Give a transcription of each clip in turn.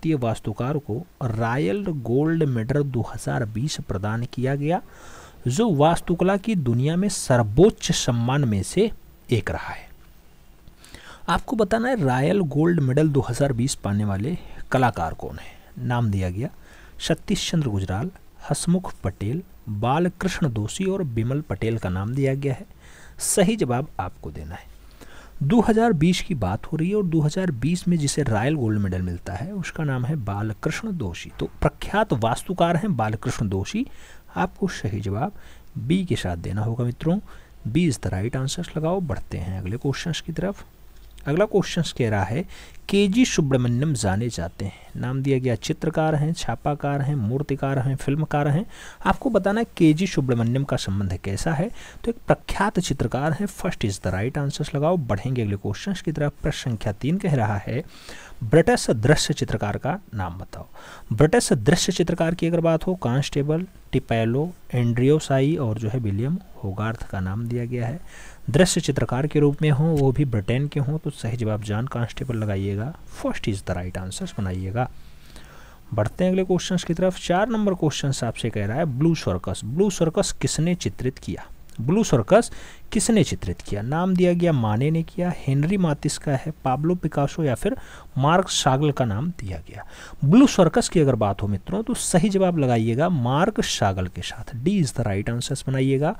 भारतीय वास्तुकार को रॉयल गोल्ड मेडल 2020 प्रदान किया गया जो वास्तुकला की दुनिया में सर्वोच्च सम्मान में से एक रहा है आपको बताना है रॉयल गोल्ड मेडल 2020 पाने वाले कलाकार कौन है नाम दिया गया सतीश चंद्र गुजराल हसमुख पटेल बालकृष्ण दोषी और बिमल पटेल का नाम दिया गया है सही जवाब आपको देना है 2020 की बात हो रही है और 2020 में जिसे रॉयल गोल्ड मेडल मिलता है उसका नाम है बालकृष्ण दोषी तो प्रख्यात वास्तुकार हैं बालकृष्ण दोषी आपको सही जवाब बी के साथ देना होगा मित्रों B is the right answers लगाओ बढ़ते हैं अगले क्वेश्चन की तरफ अगला क्वेश्चन कह रहा है के जी सुब्रमण्यम जाने जाते हैं नाम दिया गया चित्रकार हैं छापाकार हैं मूर्तिकार हैं फिल्मकार हैं आपको बताना है के जी सुब्रमण्यम का संबंध है कैसा है तो एक प्रख्यात चित्रकार हैं first is the right answers लगाओ बढ़ेंगे अगले क्वेश्चन की तरफ प्रश्न संख्या तीन कह रहा है ब्रिटिश दृश्य चित्रकार का नाम बताओ ब्रिटिश दृश्य चित्रकार की अगर बात हो कांस्टेबल टिपैलो एंड्रियो साई और जो है विलियम होगार्थ का नाम दिया गया है दृश्य चित्रकार के रूप में हों वो भी ब्रिटेन के हों तो सही जवाब जान कांस्टेबल लगाइएगा first is the right answer बनाइएगा बढ़ते हैं अगले क्वेश्चन की तरफ चार नंबर क्वेश्चन आपसे कह रहा है ब्लू सर्कस ब्लू सर्कस किसने चित्रित किया ब्लू सर्कस किसने चित्रित किया नाम दिया गया माने ने किया हेनरी मातिस का है पाब्लो पिकासो या फिर मार्क शागल का नाम दिया गया ब्लू सर्कस की अगर बात हो मित्रों तो सही जवाब लगाइएगा मार्क शागल के साथ D is the right answer बनाइएगा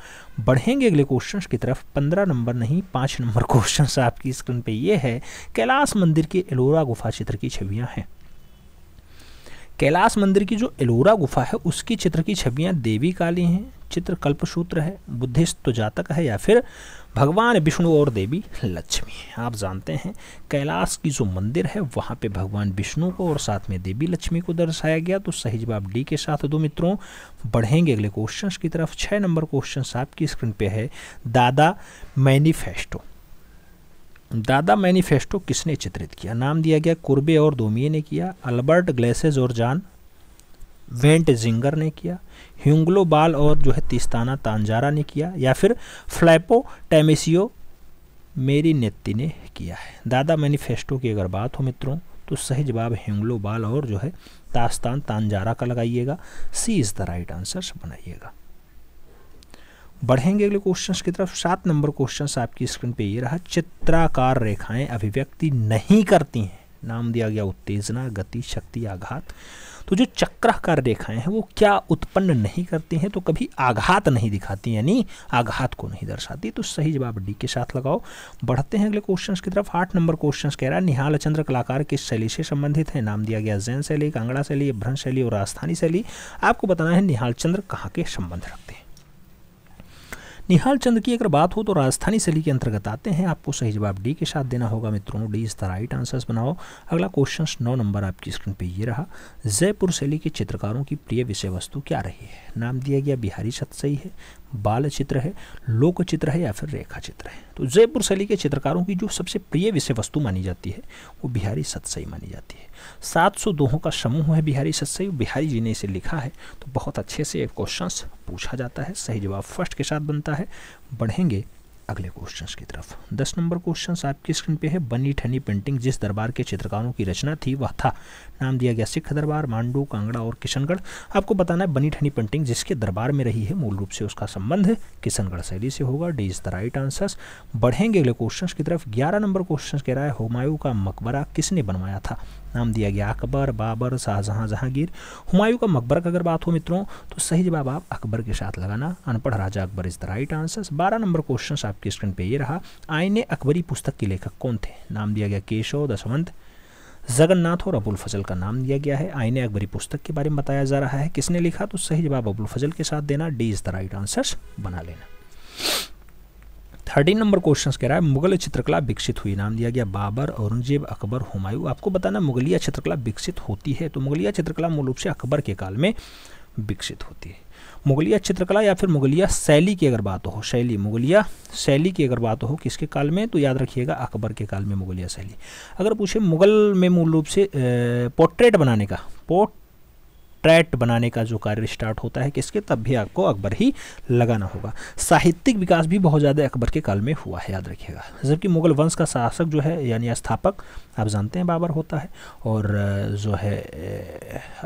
बढ़ेंगे अगले क्वेश्चन की तरफ पंद्रह नंबर नहीं पाँच नंबर क्वेश्चन आपकी स्क्रीन पर यह है कैलाश मंदिर के एलोरा गुफा चित्र की छवियाँ हैं कैलाश मंदिर की जो एलोरा गुफा है उसकी चित्र की छवियाँ देवी काली हैं चित्र कल्पसूत्र है बुद्धिस्त तो जातक है या फिर भगवान विष्णु और देवी लक्ष्मी है आप जानते हैं कैलाश की जो मंदिर है वहाँ पे भगवान विष्णु को और साथ में देवी लक्ष्मी को दर्शाया गया तो सही जवाब डी के साथ दो मित्रों बढ़ेंगे अगले क्वेश्चंस की तरफ छः नंबर क्वेश्चन आपकी स्क्रीन पे है दादा मैनिफेस्टो दादा मैनिफेस्टो किसने चित्रित किया नाम दिया गया कुर्बे और दोमिये ने किया अल्बर्ट ग्लेसेज और जान वेंट जिंगर ने किया ह्यूंगलो बाल और जो है तिस्ताना तांजारा ने किया या फिर फ्लैपो टेमेसियो मेरी नेत्ती ने किया है दादा मैनिफेस्टो की अगर बात हो मित्रों तो सही जवाब ह्यूंगलो बाल और जो है तास्तान तानजारा का लगाइएगा C is the right answer बनाइएगा बढ़ेंगे अगले क्वेश्चन की तरफ सात नंबर क्वेश्चन आपकी स्क्रीन पे ये रहा चित्राकार रेखाएं अभिव्यक्ति नहीं करती हैं नाम दिया गया उत्तेजना गति शक्ति आघात तो जो चक्राकार रेखाएं हैं वो क्या उत्पन्न नहीं करती हैं तो कभी आघात नहीं दिखाती यानी आघात को नहीं दर्शाती तो सही जवाब डी के साथ लगाओ बढ़ते हैं अगले क्वेश्चन की तरफ आठ नंबर क्वेश्चन कह रहा है निहाल चंद्र कलाकार किस शैली से संबंधित है नाम दिया गया जैन शैली कांगड़ा शैली भ्रंश शैली और राजस्थानी शैली आपको बताना है निहाल चंद्र कहाँ के संबंध रखते हैं निहाल चंद की अगर बात हो तो राजस्थानी शैली के अंतर्गत आते हैं आपको सही जवाब डी के साथ देना होगा मित्रों D is the right answers बनाओ अगला क्वेश्चन नौ नंबर आपकी स्क्रीन पे ये रहा जयपुर शैली के चित्रकारों की प्रिय विषय वस्तु क्या रही है नाम दिया गया बिहारी छत सही है बाल चित्र है लोक चित्र है या फिर रेखा चित्र है तो जयपुर शैली के चित्रकारों की जो सबसे प्रिय विषय वस्तु मानी जाती है वो बिहारी सत्सई मानी जाती है सात सौ दोहों का समूह है बिहारी सत्सई बिहारी जी ने इसे लिखा है तो बहुत अच्छे से क्वेश्चन पूछा जाता है सही जवाब फर्स्ट के साथ बनता है बढ़ेंगे अगले क्वेश्चन की तरफ दस नंबर क्वेश्चन आपकी स्क्रीन पे है बनी ठनी पेंटिंग जिस दरबार के चित्रकारों की रचना थी वह था नाम दिया गया सिख दरबार मांडू कांगड़ा और किशनगढ़ आपको बताना है बनी ठनी पेंटिंग जिसके दरबार में रही है मूल रूप से उसका संबंध किशनगढ़ शैली से होगा D is the right answers बढ़ेंगे अगले क्वेश्चन की तरफ ग्यारह नंबर क्वेश्चन कह रहा है हुमायूं का मकबरा किसने बनवाया था नाम दिया गया अकबर बाबर शाहजहां जहांगीर हुमायूं का मकबरा का अगर बात हो मित्रों तो सही जवाब आप अकबर के साथ लगाना अनपढ़ राजा Akbar is the right answer बारह नंबर क्वेश्चन आपकी स्क्रीन पे ये रहा आईने अकबरी पुस्तक के लेखक कौन थे नाम दिया गया केशव दशवंत जगन्नाथ और अबुल फजल का नाम दिया गया है आईने अकबरी पुस्तक के बारे में बताया जा रहा है किसने लिखा तो सही जवाब अबुल फजल के साथ देना D is the right answer बना लेना थर्टीन नंबर क्वेश्चन कह रहा है मुगल चित्रकला विकसित हुई नाम दिया गया बाबर औरंगजेब अकबर हुमायूं आपको बताना मुगलिया चित्रकला विकसित होती है तो मुगलिया चित्रकला मूल रूप से अकबर के काल में विकसित होती है मुगलिया चित्रकला या फिर मुगलिया शैली की अगर बात हो शैली मुगलिया शैली की अगर बात हो किसके काल में तो याद रखिएगा अकबर के काल में मुगलिया शैली अगर पूछे मुगल में मूल रूप से पोर्ट्रेट बनाने का पोर्ट ट्रैट बनाने का जो कार्य स्टार्ट होता है किसके तब भी आपको अकबर ही लगाना होगा साहित्यिक विकास भी बहुत ज़्यादा अकबर के काल में हुआ है याद रखिएगा जबकि मुगल वंश का शासक जो है यानी स्थापक आप जानते हैं बाबर होता है और जो है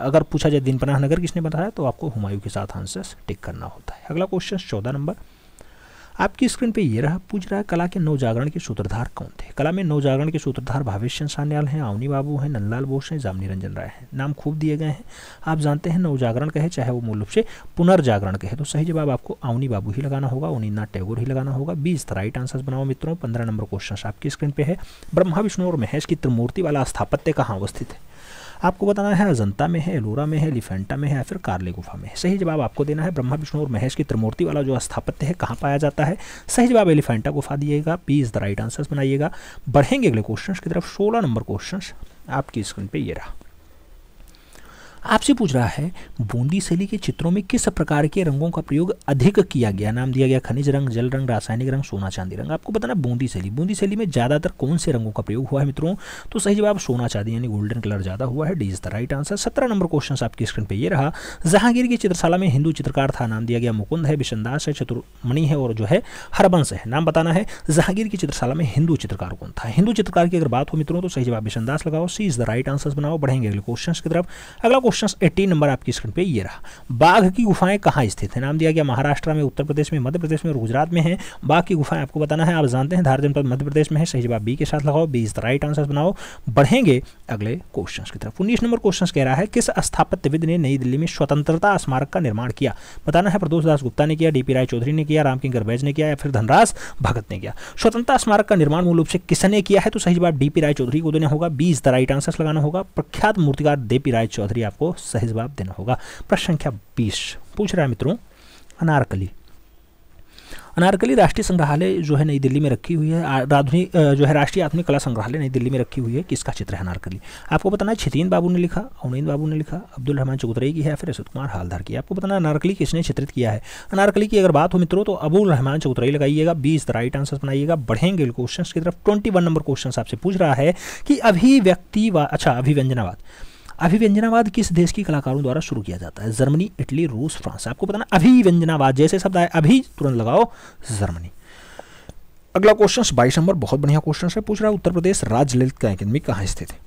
अगर पूछा जाए दिनपनाह नगर किसने बताया तो आपको हुमायूं के साथ आंसर टिक करना होता है अगला क्वेश्चन चौदह नंबर आपकी स्क्रीन पे ये रहा पूछ रहा है कला के नवजागरण के सूत्रधार कौन थे कला में नवजागरण के सूत्रधार भावेश सान्याल हैं आवनी बाबू हैं नंदलाल बोस हैं जामनी रंजन राय हैं नाम खूब दिए गए हैं आप जानते हैं नवजागरण कहे चाहे वो मूल रूप से पुनर्जागरण कहे तो सही जवाब आपको आवनी बाबू ही लगाना होगा उनीनाथ टैगोर ही लगाना होगा बीस द राइट आंसर बनाओ मित्रों पंद्रह नंबर क्वेश्चन आपकी स्क्रीन पर है ब्रह्मा विष्णु और महेश की त्रिमूर्ति वाला स्थापत्य कहाँ अवस्थित है आपको बताना है अजंता में है एलोरा में है एलिफेंटा में है या फिर कार्ले गुफा में है सही जवाब आपको देना है ब्रह्मा विष्णु और महेश की त्रिमूर्ति वाला जो स्थापत्य है कहाँ पाया जाता है सही जवाब एलिफेंटा गुफा दिएगा P is the right answers बनाइएगा बढ़ेंगे अगले क्वेश्चन की तरफ सोलह नंबर क्वेश्चन आपकी स्क्रीन पर ये रहा आपसे पूछ रहा है बूंदी शैली के चित्रों में किस प्रकार के रंगों का प्रयोग अधिक किया गया नाम दिया गया खनिज रंग जल रंग रासायनिक रंग सोना चांदी रंग आपको बताना बूंदी शैली बूंदी शैली में ज़्यादातर कौन से रंगों का प्रयोग हुआ है मित्रों तो सही जवाब सोना चांदी यानी गोल्डन कलर ज़्यादा हुआ है D is the right answer सत्रह नंबर क्वेश्चन आपकी स्क्रीन पर यह रहा जहांगीर की चित्रशाला में हिंदू चित्रकार था नाम दिया गया मुकुंद है बिशनदास है चतुर्मणि है और जो है हरबंश है नाम बताना है जहांगीर की चित्रशाला में हिंदू चित्रकार कौन था हिंदू चित्रकार की अगर बात हो मित्रों तो सही जवाब बिशनदास लगाओ C is the right answer बनाओ बढ़ेंगे अगले क्वेश्चन की तरफ अगला क्वेश्चन एटीन नंबर आपकी स्क्रीन पे ये रहा बाघ की गुफाएं कहाँ स्थित है नाम दिया गया महाराष्ट्र में उत्तर प्रदेश में मध्य प्रदेश में और गुजरात में है बाघ की गुफाएं आपको बताना है आप जानते हैं धार जनपद मध्य प्रदेश में है सही जवाब बी के साथ लगाओ B is the right answer बनाओ बढ़ेंगे अगले क्वेश्चन की तरफ उन्नीस नंबर क्वेश्चन कह रहा है किस स्थापत्यविद ने नई दिल्ली में स्वतंत्रता स्मारक का निर्माण किया बताना है प्रदोष दास गुप्ता ने किया डीपी राय चौधरी ने किया रामकिंगर बैज ने किया या फिर धनराज भगत ने किया स्वतंत्रता स्मारक का निर्माण मूल रूप से किसने किया है तो सही जवाब डीपी राय चौधरी को देना होगा B is the right answer लगाना होगा प्रख्यात मूर्तिकार देपी राय चौधरी आपको आपको सही जवाब देना होगा प्रश्न संख्या बीस पूछ रहा है मित्रों अनारकली अनारकली राष्ट्रीय संग्रहालय जो है नई दिल्ली में रखी हुई है आधुनिक जो है राष्ट्रीय आधुनिक कला संग्रहालय नई दिल्ली में रखी हुई है किसका चित्र है अनारकली आपको बताना है छितिन बाबू ने लिखा अवनीन बाबू ने लिखा अब्दुल रहमान चौधरी की है फिर रसद कुमार हालदार की आपको बताना अनारकली किसने चित्रित किया है अनारकली की अगर बात हो मित्रों तो अबुल रहमान चौधरी लगाइएगा बीस राइट आंसर बनाइएगा बढ़ेंगे क्वेश्चन की तरफ ट्वेंटी नंबर क्वेश्चन आपसे पूछ रहा है कि अभिव्यक्ति अच्छा अभिव्यंजनावाद अभिव्यंजनावाद किस देश के कलाकारों द्वारा शुरू किया जाता है जर्मनी इटली रूस फ्रांस आपको बताना अभिव्यंजनावाद जैसे शब्द आए अभी तुरंत लगाओ जर्मनी अगला क्वेश्चन बाईस नंबर बहुत बढ़िया क्वेश्चन है पूछ रहा है उत्तर प्रदेश राज्य ललित का अकेदमी कहाँ स्थित है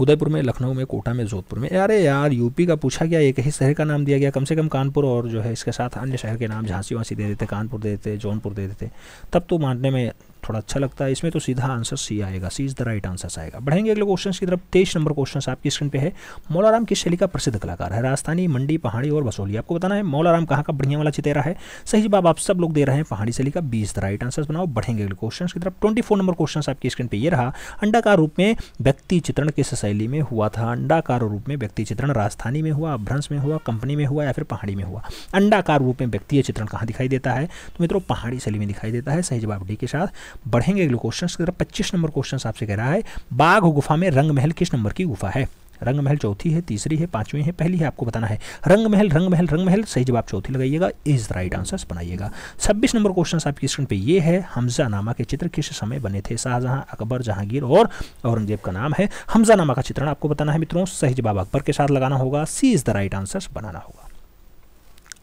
उदयपुर में लखनऊ में कोटा में जोधपुर में अरे यार यूपी का पूछा गया एक ही शहर का नाम दिया गया कम से कम कानपुर और जो है इसके साथ अन्य शहर के नाम झांसी वांसी दे देते कानपुर दे देते जौनपुर दे देते तब तो मानने में थोड़ा अच्छा लगता है इसमें तो सीधा आंसर सी आएगा C is the right answer आएगा बढ़ेंगे अगले क्वेश्चन की तरफ तेईस नंबर क्वेश्चन आपकी स्क्रीन पे है मौलाराम किस शैली का प्रसिद्ध कलाकार है राजस्थानी मंडी पहाड़ी और बसोली आपको बताना है मौलाराम कहाँ का बढ़िया वाला चितेरा है सही जवाब आप सब लोग दे रहे हैं पहाड़ी शैली का बीस द राइट आंसर बनाओ बढ़ेंगे अगले क्वेश्चन की तरफ ट्वेंटी नंबर क्वेश्चन आपकी स्क्रीन पर यह रहा अंडाकार रूप में व्यक्ति चित्रण किस शैली में हुआ था अंडाकार रूप में व्यक्ति चित्रण राजस्थानी में हुआ अभ्रंश में हुआ कंपनी में हुआ या फिर पहाड़ी में हुआ अंडाकार रूप में व्यक्ति चित्रण कहाँ दिखाई देता है तो मित्रों पहाड़ी शैली में दिखाई देता है सही जवाब डी के साथ बढ़ेंगे अगले क्वेश्चन की तरफ पच्चीस नंबर क्वेश्चन आपसे कह रहा है बाघ गुफा में रंग महल किस नंबर की गुफा है रंग महल चौथी है तीसरी है पांचवी है पहली है आपको बताना है रंग महल रंग महल रंग महल सही जवाब चौथी लगाइएगा इज राइट आंसर बनाइएगा छब्बीस नंबर क्वेश्चन आपकी स्क्रीन पे ये है हमजा नामा के चित्र किस समय बने थे शाहजहां अकबर जहांगीर और औरंगजेब का नाम है हमजा नामा का चित्रण आपको बताना है मित्रों सही जवाब अकबर के साथ लगाना होगा C is the right answer बनाना होगा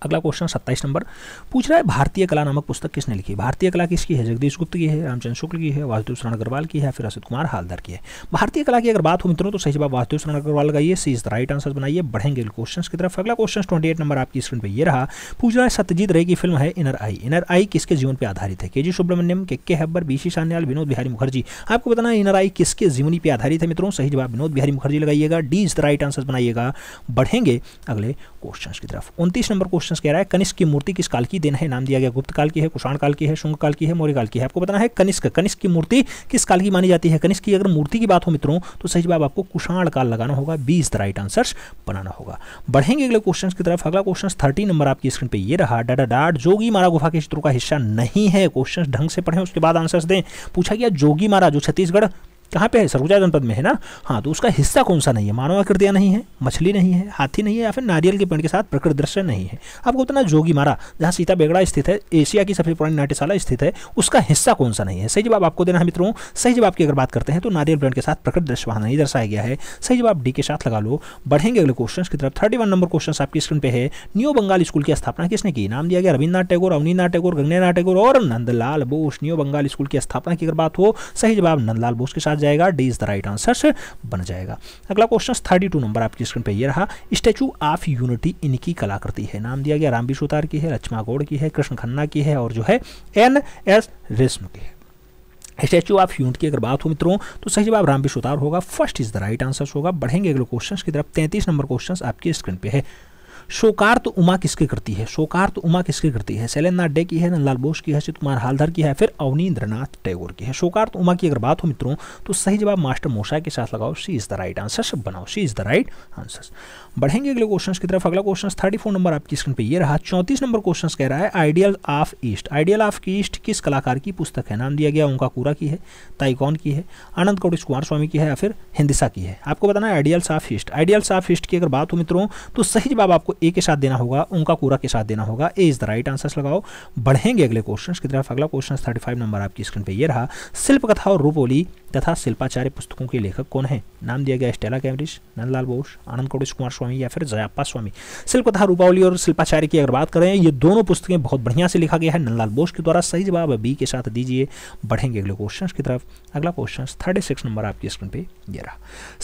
अगला क्वेश्चन सत्ताईस नंबर पूछ रहा है भारतीय कला नामक पुस्तक किसने लिखी भारतीय कला किसकी है जगदीश गुप्त की है रामचंद्र शुक्ल की है वासुदेव शरण अग्रवाल की है फिर असित कुमार हालदार की है भारतीय कला की अगर बात हो मित्रों तो सही जवाब वासुदेव शरण अग्रवाल का ये C is the right answer बनाइए बढ़ेंगे क्वेश्चन की तरफ अगला क्वेश्चन ट्वेंटी नंबर आपकी स्क्रीन पर यह रहा पूछ रहा है सत्यजीत रे की फिल्म है इनर आई इनर आई किसके जीवन पर आधारित है के जी Subramanyam K K Hebbar B C Sanyal Vinod Bihari Mukherjee आपको बताना इनर आई किसके जीवनी पर आधारित है मित्रों सही जवाब विनोद बिहारी मुखर्जी लगाइएगा D is the right answer बनाइएगा बढ़ेंगे अगले क्वेश्चन की तरफ उनतीस नंबर क्वेश्चन क्वेश्चन कह रहा है कनिष्क की मूर्ति किस काल की देन है नाम दिया गया गुप्त काल की है कुषाण काल की है शुंग काल की है मौर्य काल की है आपको बताना है कनिष्क कनिष्क की मूर्ति किस काल की मानी जाती है कनिष्क की अगर मूर्ति की बात हो मित्रों तो सही जवाब आपको कुषाण काल लगाना होगा B is the right answer बनाना होगा बढ़ेंगे अगले क्वेश्चन की तरफ अगला क्वेश्चन थर्टी नंबर आपकी स्क्रीन पर यह रहा डाटा डाट जोगी मारा गुफा के चित्रों का हिस्सा नहीं है क्वेश्चन ढंग से पढ़े उसके बाद आंसर दें पूछा गया जोगी मारा जो छत्तीसगढ़ कहाँ पे है सरगुजा जनपद में है ना हाँ तो उसका हिस्सा कौन सा नहीं है मानव आकृतियाँ नहीं है मछली नहीं है हाथी नहीं है या फिर नारियल के पेड़ के साथ प्रकृति दृश्य नहीं है आपको उतना जोगी मारा जहाँ सीता बेगड़ा स्थित है एशिया की सबसे पुरानी नाट्यशाला स्थित है उसका हिस्सा कौन सा नहीं है सही जवाब आपको देना है मित्रों सही जवाब की अगर बात करते हैं तो नारियल पेड़ के साथ प्रकृति दृश्य वहाँ नहीं दर्शाया गया है सही जवाब डी के साथ लगा लो बढ़ेंगे अगले क्वेश्चन की तरफ थर्टी नंबर क्वेश्चन आपकी स्क्रीन पर है न्यू बंगाल स्कूल की स्थापना किसने की नाम दिया गया रविन्द्रनाथ टैगोर अवनीनाथ टैगोर गंगनाथ टैगोर और नंदलाल बोस न्यू बंगाल स्कूल की स्थापना की अगर बात हो सही जवाब नंदलाल बोस के साथ जाएगा D is the right answer बन जाएगा अगला क्वेश्चन थर्टी टू नंबर आपकी स्क्रीन पर यह रहा स्टैचू ऑफ यूनिटी इनकी कलाकृति है नाम दिया गया रामबी सुतार की है रचमा गौड़ की है कृष्ण खन्ना की है और जो है एन एस रेशम की है स्टैचू ऑफ यूनिट की अगर बात हो मित्रों तो सही जवाब रामबी सुतार होगा first is the right answer होगा बढ़ेंगे अगले क्वेश्चन की तरफ तैंतीस नंबर क्वेश्चन आपकी स्क्रीन पर है शोकार तो उमा किसकी करती है शोकार तो उमा किसकी करती है शैलेंद्रनाथ डे की है नंदलाल बोस की है शिव कुमार हालधर की है फिर अवनीन्द्रनाथ टैगोर की है शोकार तो उमा की अगर बात हो मित्रों तो सही जवाब मास्टर मोशा के साथ लगाओ C is the right answer सब बनाओ C is the right answer बढ़ेंगे अगले क्वेश्चन की तरफ अगला क्वेश्चन थर्टी फोर नंबर आपकी स्क्रीन पर यह रहा चौंतीस नंबर क्वेश्चन कह रहा है ideal of east ideal of east किस कलाकार की पुस्तक है नाम दिया गया उनका कूरा की है ताइकॉन की है आनंद कौटिश कुमार स्वामी की है या फिर हिंदिसा की है आपको बताना है ideals of east ideals of east की अगर बात हो मित्रों तो सही जवाब आपको ए के साथ देना होगा उनका कूरा के साथ देना होगा A is the right answer लगाओ बढ़ेंगे अगले क्वेश्चन की तरफ अगला क्वेश्चन थर्टी फाइव नंबर आपकी स्क्रीन पर यह रहा शिल्प कथा और रूपोली तथा शिल्पाचार्य पुस्तकों के लेखक कौन है नाम दिया गया स्टेला कैम्ब्रिज नंदलाल बोस आनंद कोटेश कुमार स्वामी या फिर जयाप्पा स्वामी शिल्प तथा रूपावली और शिल्पाचार्य की अगर बात करें ये दोनों पुस्तकें बहुत बढ़िया से लिखा गया है नंदलाल बोस के द्वारा सही जवाब बी के साथ दीजिए बढ़ेंगे अगले क्वेश्चन की तरफ अगला क्वेश्चन थर्टी सिक्स नंबर आपकी स्क्रीन पर यह रहा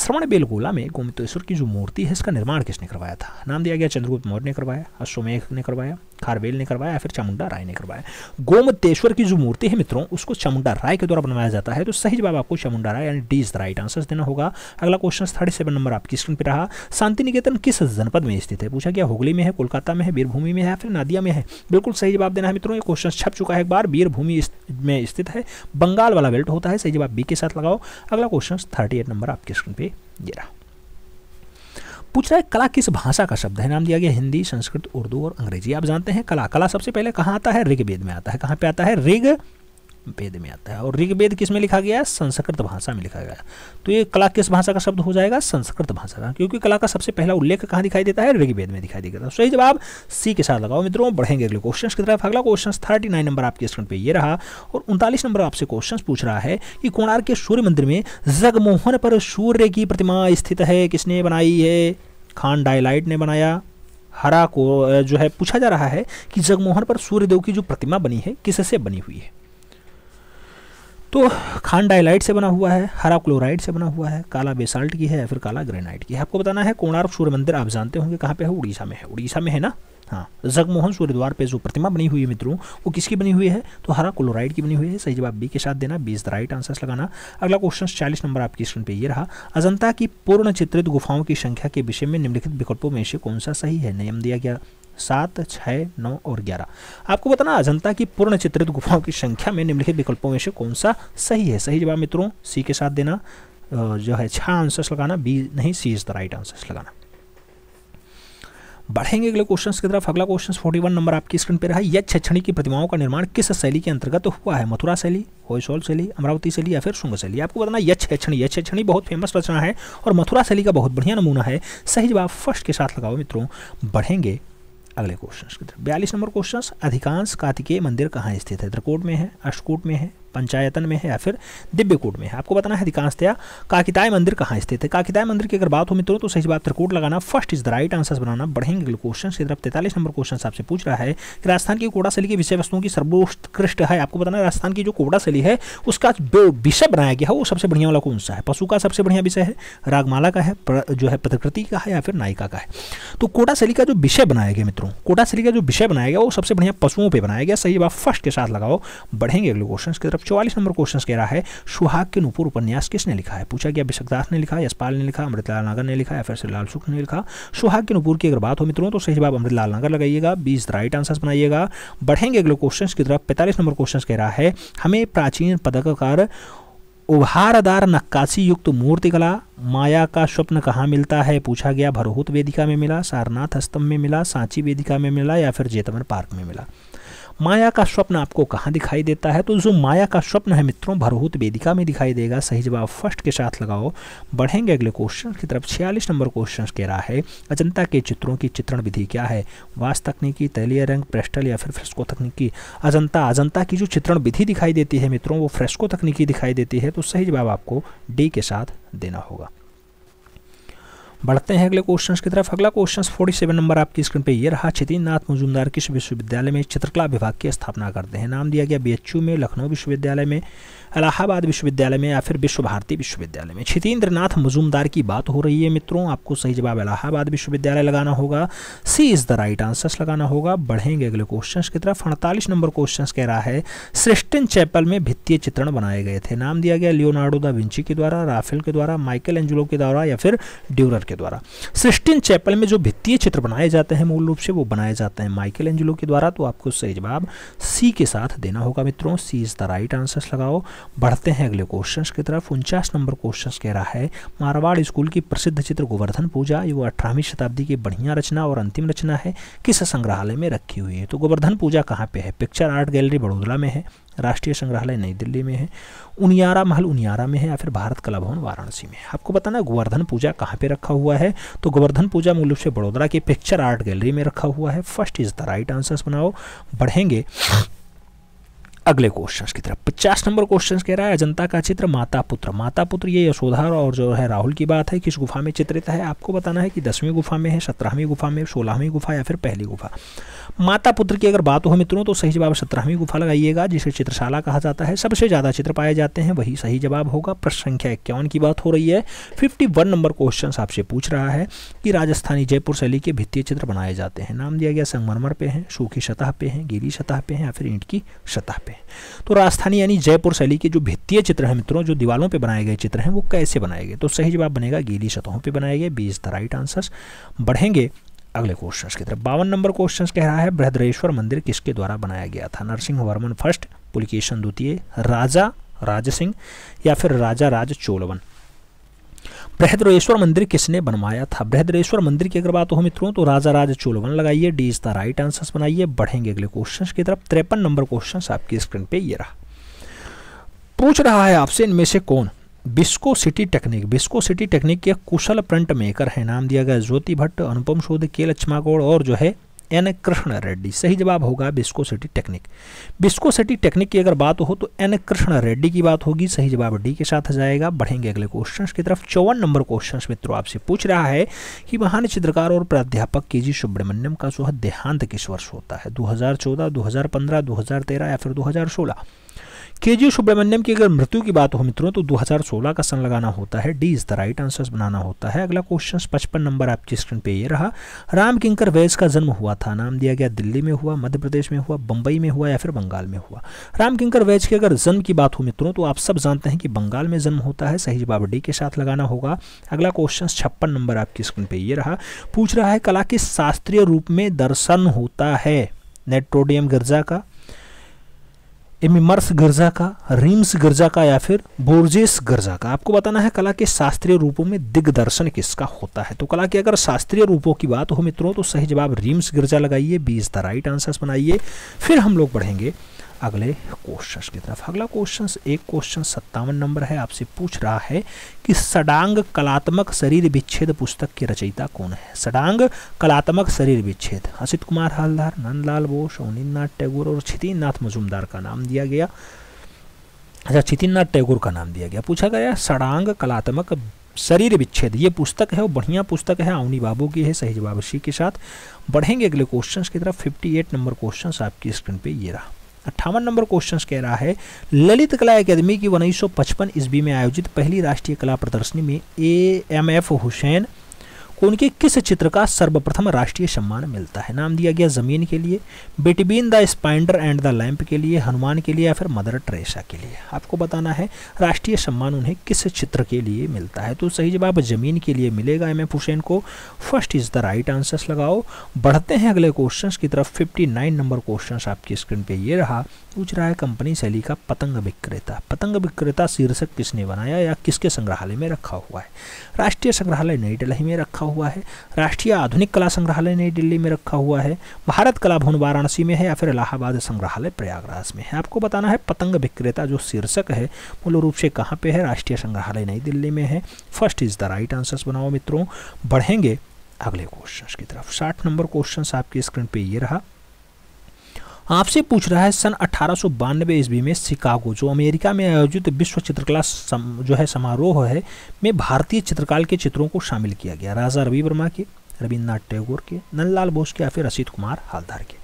श्रवण बेलगोला में गोमितेश्वर की जो मूर्ति है इसका निर्माण किसने करवाया था नाम दिया गया चंद्रगुप्त मौर्य ने करवाया अश्वमेघ ने करवाया खारवेल ने करवाया फिर चामुंडा राय ने करवाया गोमतेश्वर की जो मूर्ति है मित्रों उसको चामुंडा राय के द्वारा बनवाया जाता है तो सही जवाब आपको चामुंडा राय यानी D is the right answer देना होगा अगला क्वेश्चन थर्टी सेवन नंबर आपकी स्क्रीन पर रहा शांति निकेतन किस जनपद में स्थित है पूछा गया हुगली में है कोलकाता में है वीरभूमि में है फिर नादिया में है बिल्कुल सही जवाब देना है मित्रों ये क्वेश्चन छप चुका है एक बार वीरभूमि में स्थित है बंगाल वाला बेल्ट होता है सही जवाब बी के साथ लगाओ अगला क्वेश्चन थर्टी नंबर आपकी स्क्रीन पर ये रहा पूछ रहा है कला किस भाषा का शब्द है नाम दिया गया हिंदी संस्कृत उर्दू और अंग्रेजी आप जानते हैं कला कला सबसे पहले कहाँ आता है ऋग्वेद में आता है कहाँ पे आता है ऋग वेद में आता है और ऋग्वेद किस में लिखा गया है संस्कृत भाषा में लिखा गया तो ये कला किस भाषा का शब्द हो जाएगा संस्कृत भाषा का क्योंकि कला का सबसे पहला उल्लेख कहाँ दिखाई देता है ऋग्वेद में दिखाई देता है तो सही जवाब सी के साथ लगाओ मित्रों बढ़ेंगे अगले क्वेश्चन की तरफ अगला क्वेश्चन थर्टी नाइन नंबर आपके स्क्रीन पर यह रहा और उनतालीस नंबर आपसे क्वेश्चन पूछ रहा है कि कोणार्क के सूर्य मंदिर में जगमोहन पर सूर्य की प्रतिमा स्थित है किसने बनाई है खान डायलाइट ने बनाया हरा को जो है पूछा जा रहा है कि जगमोहन पर सूर्यदेव की जो प्रतिमा बनी है किससे बनी हुई है तो खान डाइलाइट से बना हुआ है हरा क्लोराइड से बना हुआ है काला बेसाल्ट की है या फिर काला ग्रेनाइट की है आपको बताना है कोणार्क सूर्य मंदिर आप जानते होंगे कहाँ पे है उड़ीसा में है उड़ीसा में है ना हाँ जगमोहन सूर्य द्वार पे जो प्रतिमा बनी हुई है मित्रों वो किसकी बनी हुई है तो हरा क्लोराइड की बनी हुई है सही जवाब बी के साथ देना B is the right answer लगाना अगला क्वेश्चन चालीस नंबर आपकी स्क्रीन पे ये रहा अजंता की पूर्ण चित्रित गुफाओं की संख्या के विषय में निम्नलिखित विकल्पों में से कौन सा सही है नियम दिया गया सात छः नौ और ग्यारह आपको बताना अजंता की पूर्ण चित्रित गुफाओं की संख्या में निम्नलिखित विकल्पों में से कौन सा सही है सही जवाब मित्रों सी के साथ देना जो है छः आंसर्स लगाना बी नहीं C is the right answers लगाना बढ़ेंगे अगले क्वेश्चन की तरफ अगला क्वेश्चन फोर्टी वन नंबर आपकी स्क्रीन पर रहा यह छक्षणी की प्रतिमाओं का निर्माण किस शैली के अंतर्गत तो हुआ है मथुरा शैली होयसोल शैली अमरावती शैली या फिर शुंग शैली आपको बताना यह छक्षणी यह छक्षणी बहुत फेमस रचना है और मथुरा शैली का बहुत बढ़िया नमूना है सही जवाब फर्स्ट के साथ लगाओ मित्रों बढ़ेंगे अगले क्वेश्चन की तरफ बयालीस नंबर क्वेश्चन अधिकांश कार्तिकेय मंदिर कहाँ स्थित है त्रिकोट में है अष्टकोट में है पंचायतन में है या फिर दिव्यकूट में है आपको बताना है अधिकांशतया काकिताय मंदिर कहाँ स्थित है काकिताय मंदिर की अगर बात हो मित्रों तो सही बात त्रिकोट लगाना first is the right answer बनाना बढ़ेंगे क्वेश्चन की तरफ तैतालीस नंबर क्वेश्चन आपसे पूछ रहा है कि राजस्थान की कोड़ा शैली की विषय वस्तुओं की सर्वोत्कृष्ट है आपको बताना है राजस्थान की जो कोड़ा शैली है उसका विषय बनाया गया है वो सबसे बढ़िया वाला कौन सा है पशु का सबसे बढ़िया विषय है रागमाला का है जो है प्रकृति का है या फिर नायिका का है तो कोटा शैली का जो विषय बनाया गया मित्रों कोटा शैली का जो विषय बनाया गया वो सबसे बढ़िया पशुओं पर बनाया गया सही बात फर्स्ट के साथ लगाओ बढ़ेंगे अगले क्वेश्चन की तरफ चौवालीस नंबर क्वेश्चन कह रहा है सुहाग के नूपुर उपन्यास किसने लिखा है पूछा गया विशकदास ने लिखा यशपाल ने लिखा अमृतलाल नागर ने लिखा या फिर लाल सुख ने लिखा सुहाग के नूपुर की अगर बात हो मित्रों तो सही जवाब अमृतलाल नागर लगाइएगा बीस राइट आंसर बनाइएगा बढ़ेंगे अगले क्वेश्चन की तरफ पैंतालीस नंबर क्वेश्चन कह रहा है हमें प्राचीन पदककार उभारदार नक्काशी युक्त मूर्तिकला माया का स्वप्न कहाँ मिलता है पूछा गया भरहूत वेदिका में मिला सारनाथ स्तंभ में मिला सांची वेदिका में मिला या फिर जेतवन पार्क में मिला माया का स्वप्न आपको कहाँ दिखाई देता है तो जो माया का स्वप्न है मित्रों भरहूत वेदिका में दिखाई देगा सही जवाब फर्स्ट के साथ लगाओ बढ़ेंगे अगले क्वेश्चन की तरफ छियालीस नंबर क्वेश्चन कह रहा है अजंता के चित्रों की चित्रण विधि क्या है वास तकनीकी तैलीय रंग प्रेस्टल या फिर फ्रेस्को तकनीकी अजंता अजंता की जो चित्रण विधि दिखाई देती है मित्रों वो फ्रेस्को तकनीकी दिखाई देती है तो सही जवाब आपको डी के साथ देना होगा बढ़ते हैं अगले क्वेश्चन की तरफ अगला क्वेश्चन 47 नंबर आपकी स्क्रीन पे ये रहा नाथ मजूमदार किस विश्वविद्यालय में चित्रकला विभाग की स्थापना करते हैं नाम दिया गया बी में लखनऊ विश्वविद्यालय में इलाहाबाद विश्वविद्यालय में या फिर विश्व भारती विश्वविद्यालय में क्षितेंद्र नाथ मजूमदार की बात हो रही है मित्रों आपको सही जवाब इलाहाबाद विश्वविद्यालय लगाना होगा C is the right answers लगाना होगा बढ़ेंगे अगले क्वेश्चन की तरफ अड़तालीस नंबर क्वेश्चन कह रहा है सृष्टिन चैपल में भित्तीय चित्रण बनाए गए थे नाम दिया गया लियोनार्डो दा विंची के द्वारा राफेल के द्वारा माइकल एंजुलो के द्वारा या फिर ड्यूरर के द्वारा सृष्टिन चैपल में जो भित्तीय चित्र बनाए जाते हैं मूल रूप से वो बनाए जाते हैं माइकल एंजुलो के द्वारा तो आपको सही जवाब सी के साथ देना होगा मित्रों C is the right answers लगाओ बढ़ते हैं अगले क्वेश्चंस की तरफ उनचास नंबर क्वेश्चन कह रहा है मारवाड़ स्कूल की प्रसिद्ध चित्र गोवर्धन पूजा ये वो अठारहवीं शताब्दी की बढ़िया रचना और अंतिम रचना है किस संग्रहालय में रखी हुई है तो गोवर्धन पूजा कहाँ पे है पिक्चर आर्ट गैलरी बड़ोदरा में है राष्ट्रीय संग्रहालय नई दिल्ली में है उनियारा महल उनियारा में है या फिर भारत कला भवन वाराणसी में है आपको बताना है गोवर्धन पूजा कहाँ पे रखा हुआ है तो गोवर्धन पूजा मूल रूप से बड़ोदरा की पिक्चर आर्ट गैलरी में रखा हुआ है first is the right answers बनाओ बढ़ेंगे अगले क्वेश्चन की तरफ पचास नंबर क्वेश्चन कह रहा है अजंता का चित्र माता पुत्र माता पुत्र ये यशोधा और जो है राहुल की बात है किस गुफा में चित्रित है आपको बताना है कि दसवीं गुफा में है सत्रहवीं गुफा में सोलहवीं गुफा या फिर पहली गुफा माता पुत्र की अगर बात हो मित्रों तो सही जवाब सत्रहवीं गुफा लगाइएगा जिसे चित्रशाला कहा जाता है सबसे ज़्यादा चित्र पाए जाते हैं वही सही जवाब होगा प्रश्न संख्या इक्यावन की बात हो रही है फिफ्टी वन नंबर क्वेश्चन आपसे पूछ रहा है कि राजस्थानी जयपुर शैली के भित्तीय चित्र बनाए जाते हैं नाम दिया गया संगमरमर पे हैं सूखी सतह पे हैं गीली सतह पे हैं या फिर ईंट की सतह पे हैं तो राजस्थानी यानी जयपुर शैली के जो भित्तीय चित्र हैं मित्रों जो दीवालों पर बनाए गए चित्र हैं वो कैसे बनाए गए तो सही जवाब बनेगा गीली सतहों पर बनाए गए B is the right answers बढ़ेंगे अगले क्वेश्चन की तरफ बावन नंबर क्वेश्चन कह रहा है बृहद्रेश्वर मंदिर किसके द्वारा बनाया गया था नरसिंह वर्मन फर्स्ट पुलिकेशन द्वितीय राजा राज सिंह या फिर राजा राज चोलवन बृहद्रेश्वर मंदिर किसने बनवाया था बृहद्रेश्वर मंदिर की अगर बात हो मित्रों तो राजा राज चोलवन लगाइए D is the right answer बनाइए बढ़ेंगे अगले क्वेश्चन की तरफ त्रेपन नंबर क्वेश्चन आपकी स्क्रीन पे ये रहा पूछ रहा है आपसे इनमें से कौन बिस्को सिटी टेक्निक बिस्को सिटी टेक्निक के कुशल प्रिंट मेकर है नाम दिया गया ज्योति भट्ट अनुपम शोध के लक्ष्मागौड़ और जो है एन कृष्ण रेड्डी सही जवाब होगा बिस्कोसिटी टेक्निक बिस्कोसिटी टेक्निक की अगर बात हो तो एन कृष्ण रेड्डी की बात होगी सही जवाब डी के साथ जाएगा बढ़ेंगे अगले क्वेश्चन की तरफ चौवन नंबर क्वेश्चन मित्रों आपसे पूछ रहा है कि महान चित्रकार और प्राध्यापक के जी सुब्रमण्यम का जो देहांत किस वर्ष होता है दो हजार 2013 या फिर दो के जी सुब्रमण्यम की अगर मृत्यु की बात हो मित्रों तो 2016 का सन लगाना होता है D is the right answer बनाना होता है अगला क्वेश्चन पचपन नंबर आपकी स्क्रीन पे ये रहा राम किंकर वैस का जन्म हुआ था नाम दिया गया दिल्ली में हुआ मध्य प्रदेश में हुआ बंबई में हुआ या फिर बंगाल में हुआ राम किंकर वैज के अगर जन्म की बात हो मित्रों तो आप सब जानते हैं कि बंगाल में जन्म होता है सही जवाब डी के साथ लगाना होगा अगला क्वेश्चन छप्पन नंबर आपकी स्क्रीन पर यह रहा पूछ रहा है कला के शास्त्रीय रूप में दर्शन होता है नेट्रोडियम गिरजा का एमिमर्स गर्जा का रिम्स गर्जा का या फिर बोर्जेस गर्जा का आपको बताना है कला के शास्त्रीय रूपों में दिग्दर्शन किसका होता है तो कला के अगर शास्त्रीय रूपों की बात हो मित्रों तो सही जवाब रिम्स गर्जा लगाइए B is the right answers बनाइए फिर हम लोग पढ़ेंगे अगले क्वेश्चन की तरफ अगला क्वेश्चन एक क्वेश्चन सत्तावन नंबर है आपसे पूछ रहा है कि सडांग कलात्मक शरीर विच्छेद पुस्तक की रचयिता कौन है सडांग कलात्मक शरीर विच्छेद असित कुमार हालदार नंदलाल बोस अवनीन्द्रनाथ टैगोर और नाथ मजूमदार का नाम दिया गया अच्छा नाथ टैगोर का नाम दिया गया पूछा गया सड़ांग कलात्मक शरीर विच्छेद ये पुस्तक है वो बढ़िया पुस्तक है अवनी बाबू की है सहेज बाबी के साथ बढ़ेंगे अगले क्वेश्चंस की तरफ 58 नंबर क्वेश्चंस आपकी स्क्रीन पे ये रहा अट्ठावन नंबर क्वेश्चन कह रहा है ललित कला अकेदमी की उन्नीस ईस्वी में आयोजित पहली राष्ट्रीय कला प्रदर्शनी में ए एम एफ हुसैन को उनके किस चित्र का सर्वप्रथम राष्ट्रीय सम्मान मिलता है नाम दिया गया ज़मीन के लिए between the spider and the lamp के लिए हनुमान के लिए या फिर मदर ट्रेसा के लिए आपको बताना है राष्ट्रीय सम्मान उन्हें किस चित्र के लिए मिलता है तो सही जवाब ज़मीन के लिए मिलेगा एम एफ हुसैन को first is the right answers लगाओ बढ़ते हैं अगले क्वेश्चन की तरफ फिफ्टी नंबर क्वेश्चन आपकी स्क्रीन पर ये रहा पूछ रहा है कंपनी शैली का पतंग विक्रेता पतंग विक्रेता शीर्षक किसने बनाया या किसके संग्रहालय में रखा हुआ है राष्ट्रीय संग्रहालय नई दिल्ली में रखा हुआ है राष्ट्रीय आधुनिक कला संग्रहालय नई दिल्ली में रखा हुआ है भारत कला भवन वाराणसी में है या फिर इलाहाबाद संग्रहालय प्रयागराज में है आपको बताना है पतंग विक्रेता जो शीर्षक है मूल रूप से कहाँ पर है राष्ट्रीय संग्रहालय नई दिल्ली में है first is the right answers बनाओ मित्रों बढ़ेंगे अगले क्वेश्चन की तरफ साठ नंबर क्वेश्चन आपकी स्क्रीन पर ये रहा आपसे पूछ रहा है सन अठारह ईस्वी में शिकागो जो अमेरिका में आयोजित विश्व चित्रकला जो है समारोह है में भारतीय चित्रकाल के चित्रों को शामिल किया गया राजा रवि वर्मा के रविन्द्रनाथ टैगोर के नंदलाल बोस के या फिर रशीद कुमार हालदार के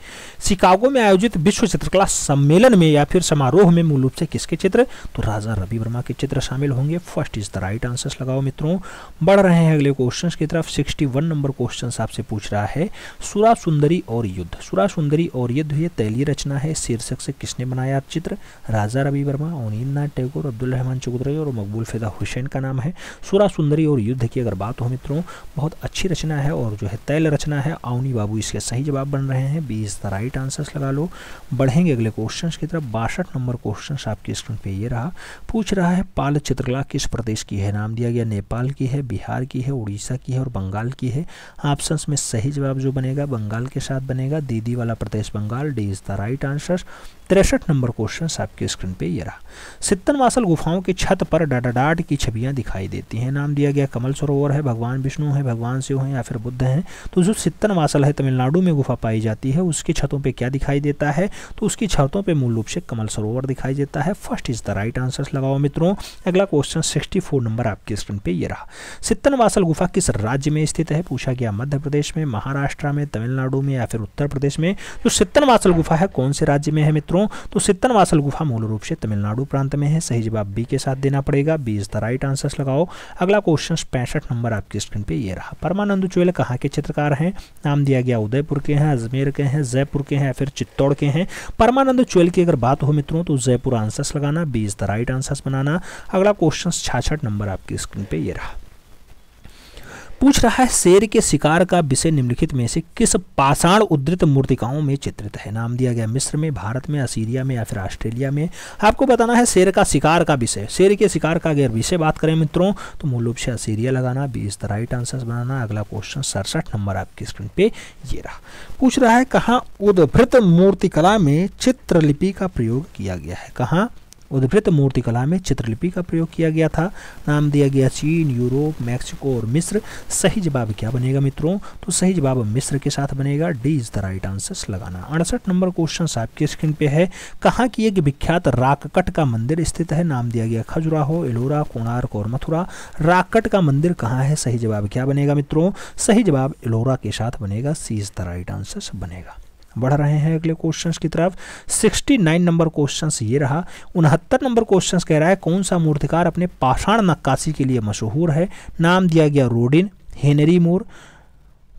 शिकागो में आयोजित विश्व चित्रकला सम्मेलन में या फिर समारोह में मूल रूप से किसके चित्र तो राजा रवि वर्मा के चित्र शामिल होंगे first is the right answers लगाओ मित्रों बढ़ रहे हैं अगले क्वेश्चन की तरफ 61 नंबर क्वेश्चन आपसे पूछ रहा है सुरा सुंदरी और युद्ध सुरा सुंदरी और युद्ध ये तैली रचना है शीर्षक से किसने बनाया चित्र राजा रवि वर्मा अनिल नाथ टैगोर अब्दुल रहमान चौधरी और मकबूल फिदा हुसैन का नाम है सुरा सुंदरी और युद्ध की अगर बात हो मित्रों बहुत अच्छी रचना है और और जो है तैल रचना है आउनी बाबू इसके सही जवाब बन रहे हैं B is the right answers लगा लो बढ़ेंगे अगले क्वेश्चन की तरफ बासठ नंबर क्वेश्चन आपके स्क्रीन पे ये रहा पूछ रहा है पाल चित्रकला किस प्रदेश की है नाम दिया गया नेपाल की है बिहार की है उड़ीसा की है और बंगाल की है ऑप्शन में सही जवाब जो बनेगा बंगाल के साथ बनेगा दीदी वाला प्रदेश Bengal D is the right answer तिरसठ नंबर क्वेश्चन आपके स्क्रीन पे ये रहा सित्तन मासल गुफाओं की छत पर डाडाडाट की छवियां दिखाई देती हैं नाम दिया गया कमल सरोवर है भगवान विष्णु है भगवान शिव हैं या फिर बुद्ध हैं तो जो सित्तन मासल है तमिलनाडु में गुफा पाई जाती है उसकी छतों पर क्या दिखाई देता है तो उसकी छतों पर मूल रूप से कमल सरोवर दिखाई देता है first is the right answer लगाओ मित्रों अगला क्वेश्चन सिक्सटी नंबर आपके स्क्रीन पर यह रहा सित्तन मासल गुफा किस राज्य में स्थित है पूछा गया मध्य प्रदेश में महाराष्ट्र में तमिलनाडु में या फिर उत्तर प्रदेश में जो तो सित्तन मासल गुफा है कौन से राज्य में है मित्रों करूं तो सित्तनवासल गुफा मूल रूप से तमिलनाडु प्रांत में है सही जवाब बी के साथ देना पड़ेगा B is the right answer लगाओ अगला क्वेश्चन पैंसठ नंबर आपकी स्क्रीन पे ये रहा परमानंद चोयल कहाँ के चित्रकार हैं नाम दिया गया उदयपुर के हैं अजमेर के हैं जयपुर के हैं फिर चित्तौड़ के हैं परमानंद चोयल की अगर बात हो मित्रों तो जयपुर आंसर्स लगाना B is the right answers बनाना अगला क्वेश्चन छाछठ नंबर आपकी स्क्रीन पर यह रहा पूछ रहा है शेर के शिकार का विषय निम्नलिखित में से किस पाषाण उद्धृत मूर्तिकाओं में चित्रित है नाम दिया गया मिस्र में भारत में असीरिया में या फिर ऑस्ट्रेलिया में आपको बताना है शेर का शिकार का विषय शेर के शिकार का अगर विषय बात करें मित्रों तो मूल रूप से असीरिया लगाना बीस द राइट आंसर बनाना अगला क्वेश्चन सड़सठ नंबर आपकी स्क्रीन पे ये रहा पूछ रहा है कहाँ उद्भृत मूर्तिकला में चित्रलिपि का प्रयोग किया गया है कहाँ उद्भृत मूर्तिकला में चित्रलिपि का प्रयोग किया गया था नाम दिया गया चीन यूरोप मैक्सिको और मिस्र सही जवाब क्या बनेगा मित्रों तो सही जवाब मिस्र के साथ बनेगा D is the right answer लगाना अड़सठ नंबर क्वेश्चन आपके स्क्रीन पे है कहाँ की एक विख्यात राककट का मंदिर स्थित है नाम दिया गया खजुराहो एलोरा कोणार्क और मथुरा राकट का मंदिर कहाँ है सही जवाब क्या बनेगा मित्रों सही जवाब एलोरा के साथ बनेगा C is the right answer बनेगा बढ़ रहे हैं अगले क्वेश्चंस की तरफ 69 नंबर क्वेश्चंस ये रहा उनहत्तर नंबर क्वेश्चंस कह रहा है कौन सा मूर्तिकार अपने पाषाण नक्काशी के लिए मशहूर है नाम दिया गया रोडिन हेनरी मोर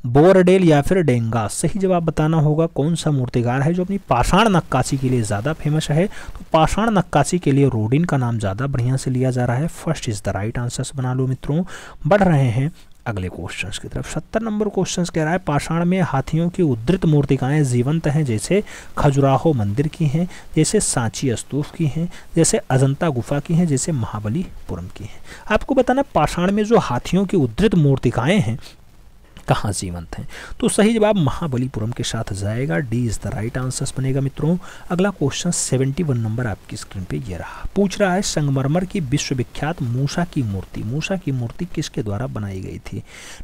बोरडेल या फिर डेंगा सही जवाब बताना होगा कौन सा मूर्तिकार है जो अपनी पाषाण नक्काशी के लिए ज़्यादा फेमस है तो पाषाण नक्काशी के लिए रोडिन का नाम ज़्यादा बढ़िया से लिया जा रहा है first is the right answers बना लो मित्रों बढ़ रहे हैं अगले क्वेश्चंस की तरफ सत्तर नंबर क्वेश्चंस कह रहा है पाषाण में हाथियों की उद्धृत मूर्तिकाएं जीवंत हैं जैसे खजुराहो मंदिर की हैं जैसे सांची स्तूप की हैं जैसे अजंता गुफा की हैं जैसे महाबलीपुरम की हैं आपको बताना पाषाण में जो हाथियों की उद्धृत मूर्तिकाएं हैं कहाँ जीवंत हैं तो सही जवाब महाबलीपुरम के साथ जाएगा D is the right answer बनेगा मित्रों अगला क्वेश्चन सेवेंटी वन नंबर आपकी स्क्रीन पे ये रहा पूछ रहा है संगमरमर की विश्वविख्यात मूसा की मूर्ति मूसा की मूर्ति किसके द्वारा बनाई गई थी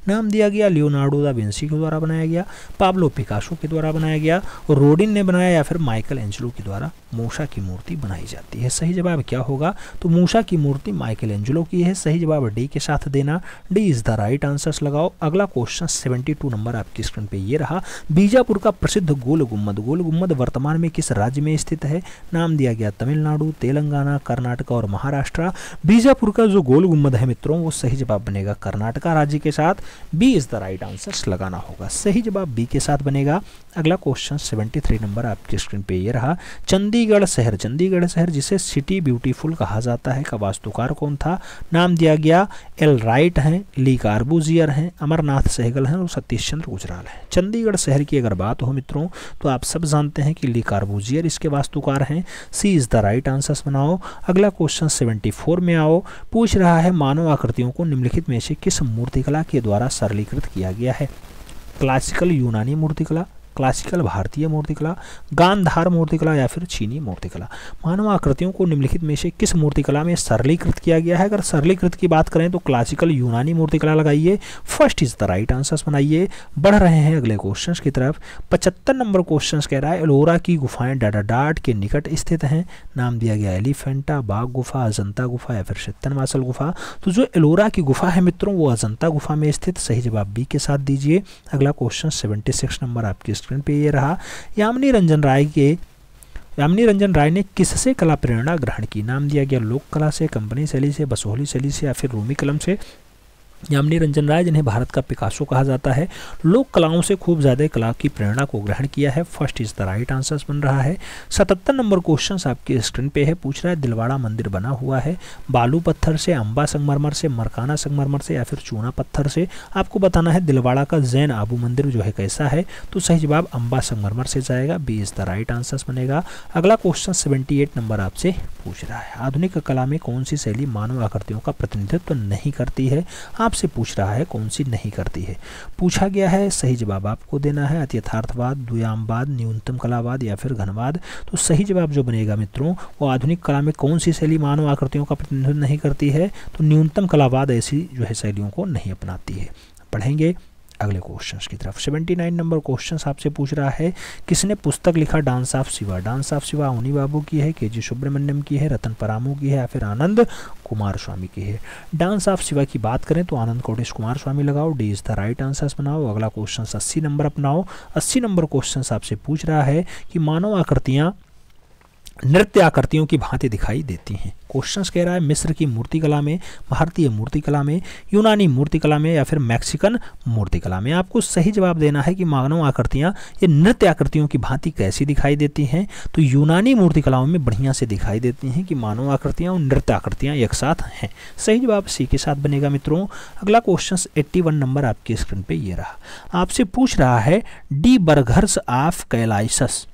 नाम दिया गया लियोनार्डो दा विंसी के द्वारा बनाया गया पाब्लो पिकासो के द्वारा बनाया गया रोडिन ने बनाया या फिर माइकल एंजलो के द्वारा मूसा की मूर्ति बनाई जाती है सही जवाब क्या होगा तो मूसा की मूर्ति माइकल एंजलो की है सही जवाब डी के साथ देना D is the right answer लगाओ अगला क्वेश्चन ऑप्शन 72 नंबर आपकी स्क्रीन पे ये रहा बीजापुर का प्रसिद्ध गोल गुम्बद गोल गुम्बद वर्तमान में किस राज्य में स्थित है नाम दिया गया तमिलनाडु तेलंगाना कर्नाटक और महाराष्ट्र बीजापुर का जो गोल गुम्बद है मित्रों वो सही जवाब बनेगा कर्नाटका राज्य के साथ B is the right answer लगाना होगा सही जवाब बी के साथ बनेगा अगला क्वेश्चन 73 नंबर आपकी स्क्रीन पे ये रहा चंडीगढ़ शहर चंडीगढ़ शहर जिसे सिटी ब्यूटीफुल कहा जाता है का वास्तुकार कौन था नाम दिया गया एल राइट हैं ली कार्बूजियर हैं अमरनाथ सहगल आर्टिकल है वो सतीश चंद्र गुजराल है चंडीगढ़ शहर की अगर बात हो मित्रों तो आप सब जानते हैं कि ली कार्बोजियर इसके वास्तुकार हैं C is the right answers बनाओ अगला क्वेश्चन सेवेंटी फोर में आओ पूछ रहा है मानव आकृतियों को निम्नलिखित में से किस मूर्तिकला के द्वारा सरलीकृत किया गया है क्लासिकल यूनानी मूर्तिकला क्लासिकल भारतीय मूर्तिकला गांधार मूर्तिकला या फिर चीनी मूर्तिकला मानव आकृतियों को निम्नलिखित में से किस मूर्तिकला में सरलीकृत किया गया है अगर सरलीकृत की बात करें तो क्लासिकल यूनानी मूर्तिकला लगाइए first is the right answers बनाइए बढ़ रहे हैं अगले क्वेश्चन की तरफ पचहत्तर नंबर क्वेश्चन कह रहा है एलोरा की गुफाएं डाडाडाट के निकट स्थित हैं नाम दिया गया एलिफेंटा बाघ गुफा अजंता गुफा या फिर शितन मासल गुफा तो जो एलोरा की गुफा है मित्रों वो अजंता गुफा में स्थित सही जवाब बी के साथ दीजिए अगला क्वेश्चन सेवेंटी सिक्स नंबर आपकी स्क्रीन पे ये रहा यामिनी रंजन राय के यामिनी रंजन राय ने किससे कला प्रेरणा ग्रहण की नाम दिया गया लोक कला से कंपनी शैली से बसोहली शैली से या फिर रूमी कलम से यामिनी रंजन राय जिन्हें भारत का पिकासो कहा जाता है लोक कलाओं से खूब ज़्यादा कला की प्रेरणा को ग्रहण किया है first is the right answer बन रहा है सतहत्तर नंबर क्वेश्चन आपके स्क्रीन पे है पूछ रहा है दिलवाड़ा मंदिर बना हुआ है बालू पत्थर से अम्बा संगमरमर से मरकाना संगमरमर से या फिर चूना पत्थर से आपको बताना है दिलवाड़ा का जैन आबू मंदिर जो है कैसा है तो सही जवाब अम्बा संगमरमर से जाएगा B is the right answer बनेगा अगला क्वेश्चन सेवेंटी नंबर आपसे पूछ रहा है आधुनिक कला में कौन सी शैली मानव आकृतियों का प्रतिनिधित्व नहीं करती है आपसे पूछ रहा है कौन सी नहीं करती है पूछा गया है सही जवाब आपको देना है यथार्थवाद दुयामवाद न्यूनतम कलावाद या फिर घनवाद तो सही जवाब जो बनेगा मित्रों वो आधुनिक कला में कौन सी शैली मानव आकृतियों का प्रतिनिधित्व नहीं करती है तो न्यूनतम कलावाद ऐसी जो है शैलियों को नहीं अपनाती है पढ़ेंगे अगले क्वेश्चन की तरफ 79 नंबर क्वेश्चन आपसे पूछ रहा है किसने पुस्तक लिखा dance of Shiva dance of Shiva उन्नी बाबू की है के जी सुब्रमण्यम की है रतन परामू की है या फिर आनंद कुमार स्वामी की है डांस ऑफ शिवा की बात करें तो आनंद कोटेश कुमार स्वामी लगाओ D is the right answer बनाओ अगला क्वेश्चन अस्सी नंबर अपनाओ अस्सी नंबर क्वेश्चन आपसे पूछ रहा है कि मानव आकृतियाँ नृत्य आकृतियों की भांति दिखाई देती हैं क्वेश्चन कह रहा है मिस्र की मूर्तिकला में भारतीय मूर्तिकला में यूनानी मूर्तिकला में या फिर मैक्सिकन मूर्तिकला में आपको सही जवाब देना है कि मानव आकृतियाँ ये नृत्य आकृतियों की भांति कैसी दिखाई देती हैं तो यूनानी मूर्तिकलाओं में बढ़िया से दिखाई देती हैं कि मानव आकृतियाँ और नृत्य आकृतियाँ एक साथ हैं सही जवाब सी के साथ बनेगा मित्रों अगला क्वेश्चन एट्टी नंबर आपकी स्क्रीन पर ये रहा आपसे पूछ रहा है डी बर्घर्स ऑफ कैलाइसस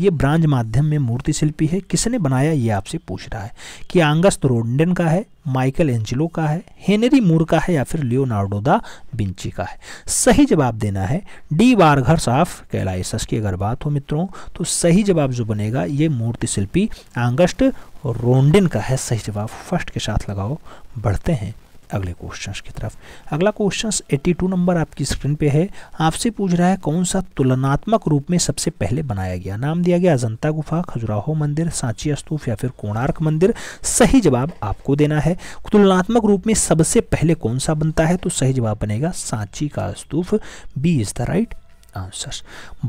ये ब्रांच माध्यम में मूर्ति शिल्पी है किसने बनाया ये आपसे पूछ रहा है कि आंगस्त रोडन का है माइकल एंजिलो का है हेनरी मूर का है या फिर लियोनार्डो दा बिंची का है सही जवाब देना है डी वारघर्स ऑफ कैलाइसस की अगर बात हो मित्रों तो सही जवाब जो बनेगा ये मूर्ति शिल्पी आंगस्ट रोंडिन का है सही जवाब फर्स्ट के साथ लगाओ बढ़ते हैं अगले क्वेश्चन की तरफ अगला क्वेश्चन 82 नंबर आपकी स्क्रीन पे है आपसे पूछ रहा है कौन सा तुलनात्मक रूप में सबसे पहले बनाया गया नाम दिया गया अजंता गुफा खजुराहो मंदिर सांची स्तूप या फिर कोणार्क मंदिर सही जवाब आपको देना है तुलनात्मक रूप में सबसे पहले कौन सा बनता है तो सही जवाब बनेगा सांची का स्तूफ B is the right answer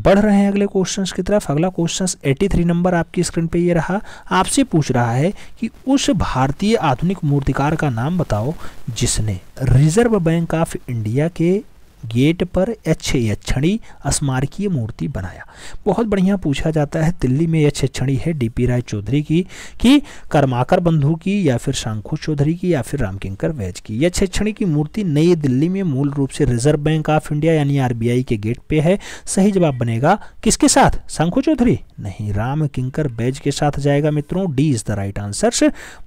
बढ़ रहे हैं अगले क्वेश्चन की तरफ अगला क्वेश्चन 83 नंबर आपकी स्क्रीन पे ये रहा आपसे पूछ रहा है कि उस भारतीय आधुनिक मूर्तिकार का नाम बताओ जिसने रिजर्व बैंक ऑफ इंडिया के गेट पर यक्ष यक्षणी स्मारकीय मूर्ति बनाया बहुत बढ़िया पूछा जाता है दिल्ली में यक्ष यक्षणी है डीपी राय चौधरी की कि कर्माकर बंधु की या फिर शंखु चौधरी की या फिर रामकिंकर वैज की यक्ष यक्षणी की मूर्ति नई दिल्ली में मूल रूप से रिजर्व बैंक ऑफ इंडिया यानी आर के गेट पे है सही जवाब बनेगा किसके साथ शंखु चौधरी नहीं राम किंकर बैज के साथ जाएगा मित्रों D is the right answer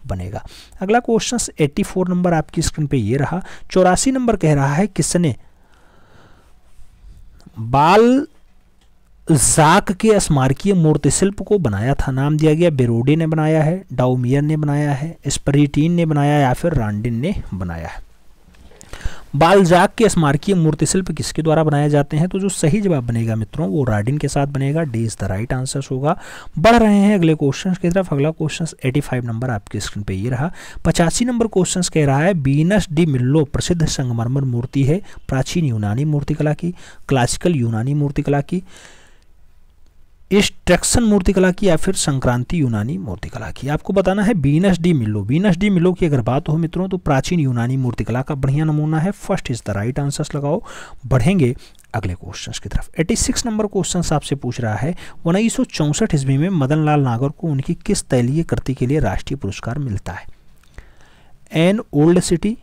बनेगा अगला क्वेश्चन 84 नंबर आपकी स्क्रीन पे ये रहा चौरासी नंबर कह रहा है किसने बाल जाक के स्मारकीय मूर्ति शिल्प को बनाया था नाम दिया गया बेरोडे ने बनाया है डाउमियर ने बनाया है स्परिटीन ने बनाया या फिर रांडिन ने बनाया है बालजाक के स्मारकीय मूर्ति शिल्प किसके द्वारा बनाए जाते हैं तो जो सही जवाब बनेगा मित्रों वो राडिन के साथ बनेगा D is the right answer होगा बढ़ रहे हैं अगले क्वेश्चन की तरफ अगला क्वेश्चन फाइव नंबर आपके स्क्रीन पर ये रहा पचासी नंबर क्वेश्चन कह रहा है बीनस डी मिल्लो प्रसिद्ध संगमरमर मूर्ति है प्राचीन यूनानी मूर्तिकला की क्लासिकल यूनानी मूर्तिकला की इस मूर्तिकला की या फिर संक्रांति यूनानी मूर्तिकला की आपको बताना है Venus de Milo Venus de Milo की अगर बात हो मित्रों तो प्राचीन यूनानी मूर्तिकला का बढ़िया नमूना है first is the right answers लगाओ बढ़ेंगे अगले क्वेश्चंस की तरफ 86 नंबर क्वेश्चन आपसे पूछ रहा है उन्नीस सौ ईस्वी में मदन लाल नागर को उनकी किस तैलीय कृति के लिए राष्ट्रीय पुरस्कार मिलता है an old city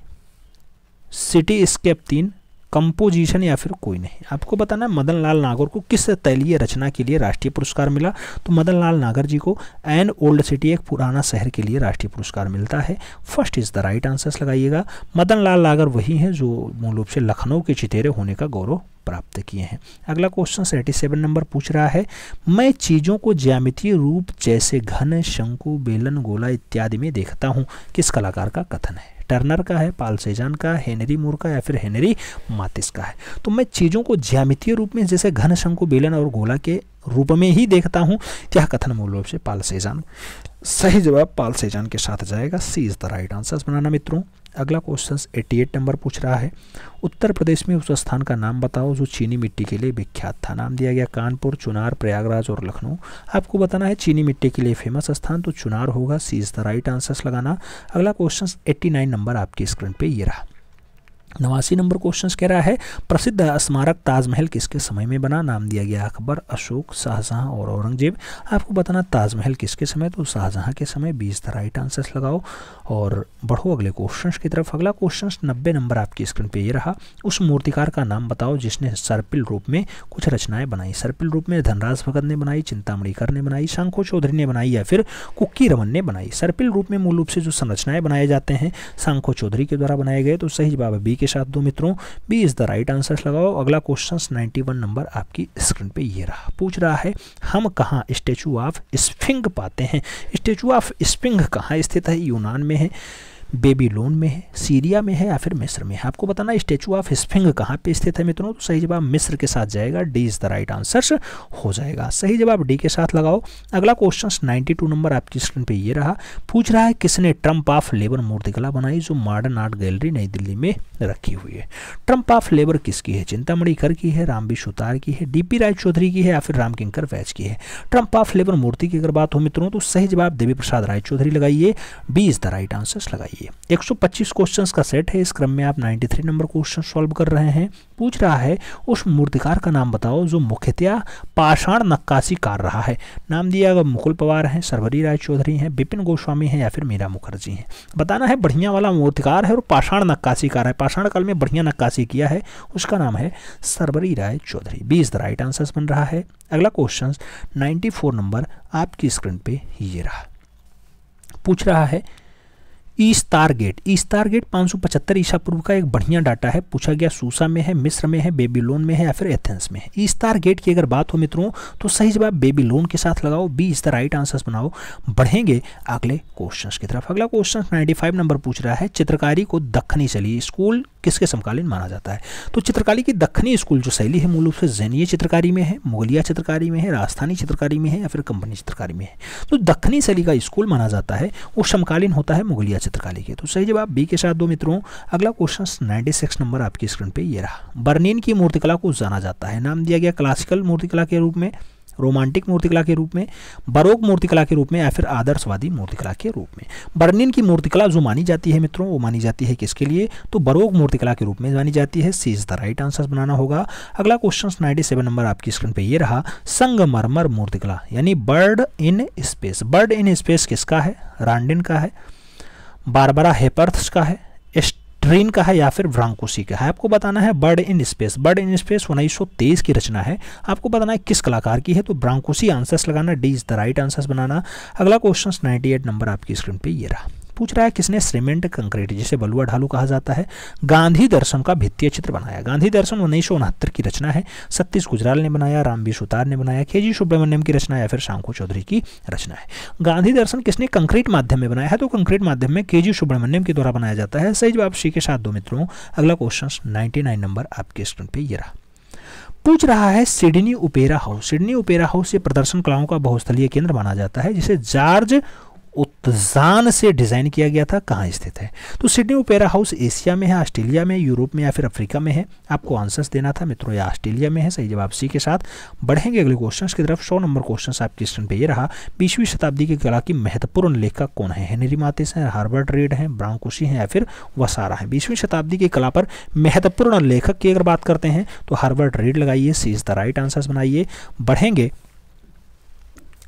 cityscape तीन कंपोजिशन या फिर कोई नहीं आपको बताना है मदन लाल नागर को किस तैलीय रचना के लिए राष्ट्रीय पुरस्कार मिला तो मदन लाल नागर जी को एन ओल्ड सिटी एक पुराना शहर के लिए राष्ट्रीय पुरस्कार मिलता है first is the right answers लगाइएगा मदन लाल नागर वही हैं जो मूल रूप से लखनऊ के चितेरे होने का गौरव प्राप्त किए हैं अगला क्वेश्चन सेवेंटी सेवन नंबर पूछ रहा है मैं चीज़ों को ज्यामितीय रूप जैसे घन शंकु बेलन गोला इत्यादि में देखता हूँ किस कलाकार का कथन है टर्नर का है पाल सेजान का हेनरी मूर का या फिर हेनरी मातिस का है तो मैं चीज़ों को ज्यामितीय रूप में जैसे घन शंकु बेलन और गोला के रूप में ही देखता हूँ यह कथन मूल रूप से पाल सेजान सही जवाब पाल सेजान के साथ जाएगा C is the right answer बनाना मित्रों अगला क्वेश्चन 88 नंबर पूछ रहा है उत्तर प्रदेश में उस स्थान का नाम बताओ जो चीनी मिट्टी के लिए विख्यात था नाम दिया गया कानपुर चुनार प्रयागराज और लखनऊ आपको बताना है चीनी मिट्टी के लिए फेमस स्थान तो चुनार होगा C is the right answers लगाना अगला क्वेश्चन 89 नंबर आपकी स्क्रीन पे ये रहा नवासी नंबर क्वेश्चन कह रहा है प्रसिद्ध स्मारक ताजमहल किसके समय में बना नाम दिया गया अकबर अशोक शाहजहां और औरंगजेब आपको बताना ताजमहल किसके समय तो शाहजहाँ के समय बीस द राइट आंसर्स लगाओ और बढ़ो अगले क्वेश्चन की तरफ अगला क्वेश्चन नब्बे नंबर आपकी स्क्रीन पे ये रहा उस मूर्तिकार का नाम बताओ जिसने सर्पिल रूप में कुछ रचनाएं बनाई सर्पिल रूप में धनराज भगत ने बनाई चिंतामणिकर ने बनाई शंखो चौधरी ने बनाई या फिर कुक्की रमन ने बनाई सर्पिल रूप में मूल रूप से जो संरचनाएं बनाए जाते हैं शंखो चौधरी के द्वारा बनाए गए तो सही जवाब बी के साथ दो मित्रों B is the right answer लगाओ अगला क्वेश्चन 91 नंबर आपकी स्क्रीन पे ये रहा पूछ रहा है हम कहाँ स्टेचू ऑफ स्पिंग पाते हैं स्टेचू ऑफ स्पिंग कहाँ स्थित है यूनान में है बेबीलोन में है सीरिया में है या फिर मिस्र में है आपको बताना स्टेचू ऑफ स्फिंग कहाँ पे स्थित है मित्रों तो सही जवाब मिस्र के साथ जाएगा D is the right answer हो जाएगा सही जवाब डी के साथ लगाओ अगला क्वेश्चन टू नंबर आपकी स्क्रीन पर यह रहा पूछ रहा है किसने ट्रम्प ऑफ लेबर मूर्तिकला बनाई जो मॉडर्न आर्ट गैलरी नई दिल्ली में रखी हुई है ट्रंप ऑफ लेबर किसकी है चिंतामणि कर की है राम सुतार की है डीपी राय चौधरी की है या फिर रामकिंकर वैज की है ट्रंप ऑफ लेबर मूर्ति की अगर बात हो मित्रों तो सही जवाब देवी प्रसाद राय चौधरी लगाइए B is the right answer लगाइए चलिए 125 क्वेश्चंस का सेट है इस क्रम में आप 93 नंबर क्वेश्चन सॉल्व कर रहे हैं पूछ रहा है उस मूर्तिकार का नाम बताओ जो मुख्यतया पाषाण नक्काशी कार रहा है नाम दिया अगर मुकुल पवार हैं सरवरी राय चौधरी हैं बिपिन गोस्वामी हैं या फिर मीरा मुखर्जी हैं बताना है बढ़िया वाला मूर्तिकार है और पाषाण नक्काशी कार है पाषाण काल में बढ़िया नक्काशी किया है उसका नाम है सरवरी राय चौधरी बीस द राइट आंसर्स बन रहा है अगला क्वेश्चन नाइन्टी नंबर आपकी स्क्रीन पर ये रहा पूछ रहा है ईस्तार गेट ईस्तार गेट पाँच ईसा पूर्व का एक बढ़िया डाटा है पूछा गया सूसा में है मिस्र में है बेबीलोन में है या फिर एथेंस में है ईस्तार गेट की अगर बात हो मित्रों तो सही जवाब बेबीलोन के साथ लगाओ B is the right answers बनाओ बढ़ेंगे अगले क्वेश्चंस की तरफ अगला क्वेश्चन 95 नंबर पूछ रहा है चित्रकारी को दखनी शैली स्कूल किसके समकालीन माना जाता है तो चित्रकारी की दखनी स्कूल जो शैली है मूल रूप से जैनीय चित्रकारी में है मुगलिया चित्रकारी में है राजस्थानी चित्रकारी में है या फिर कंपनी चित्रकारी में है तो दखनी शैली का स्कूल माना जाता है वो समकालीन होता है मुगलिया चित्रकारी के तो सही जवाब बी के साथ दो मित्रों अगला क्वेश्चन 96 नंबर आपकी स्क्रीन पे ये रहा बर्निन की मूर्तिकला को जाना जाता है नाम दिया गया क्लासिकल मूर्तिकला के रूप में रोमांटिक मूर्तिकला के रूप में बरोक मूर्तिकला के रूप में या फिर आदर्शवादी मूर्तिकला के रूप में बर्निन की मूर्तिकला जो मानी जाती है मित्रों वो मानी जाती है किसके लिए तो बरोक मूर्तिकला के रूप में मानी जाती है C is the right answer बनाना होगा अगला क्वेश्चन नाइन्टी सेवन नंबर आपकी स्क्रीन पर यह रहा संगमरमर मूर्तिकला यानी bird in space bird in space किसका है रांडिन का है बारबरा हेपर्थ्स का है स्ट्रीन का है या फिर ब्रांकोसी का है आपको बताना है bird in space bird in space उन्नीस की रचना है आपको बताना है किस कलाकार की है तो ब्रांकोसी आंसर्स लगाना D is the right answers बनाना अगला क्वेश्चन 98 नंबर आपकी स्क्रीन पे ये रहा पूछ रहा है किसने सीमेंट कंक्रीट जिसे बलुआ ढालू कहा जाता है गांधी दर्शन का भित्तीय चित्र बनाया गांधी दर्शन उन्नीस की रचना है सतीश गुजराल ने बनाया रामवीर सुतार ने बनाया के जी सुब्रमण्यम की रचना या फिर शांकु चौधरी की रचना है गांधी दर्शन किसने कंक्रीट माध्यम में बनाया है तो कंक्रीट माध्यम में के जी सुब्रमण्यम के द्वारा बनाया जाता है सही जवाब श्री के साथ दो मित्रों अगला क्वेश्चन 99 नंबर आपके स्क्रीन पर यह रहा पूछ रहा है Sydney Opera House Sydney Opera House ये प्रदर्शन कलाओं का बहुस्थलीय केंद्र माना जाता है जिसे जॉर्ज उत्तान से डिज़ाइन किया गया था कहाँ स्थित है तो सिडनी ओपेरा हाउस एशिया में है ऑस्ट्रेलिया में यूरोप में या फिर अफ्रीका में है आपको आंसर्स देना था मित्रों या ऑस्ट्रेलिया में है सही जवाब सी के साथ बढ़ेंगे अगले क्वेश्चन की तरफ सौ नंबर क्वेश्चन आपके स्क्रीन पर यह रहा बीसवीं शताब्दी की कला की महत्वपूर्ण लेखक कौन है हेनरी मातिस हैं हार्बर्ट रेड हैं ब्राउकुशी हैं या फिर वसारा हैं बीसवीं शताब्दी की कला पर महत्वपूर्ण लेखक की अगर बात करते हैं तो हार्बर्ट रेड लगाइए C is the right answers बनाइए बढ़ेंगे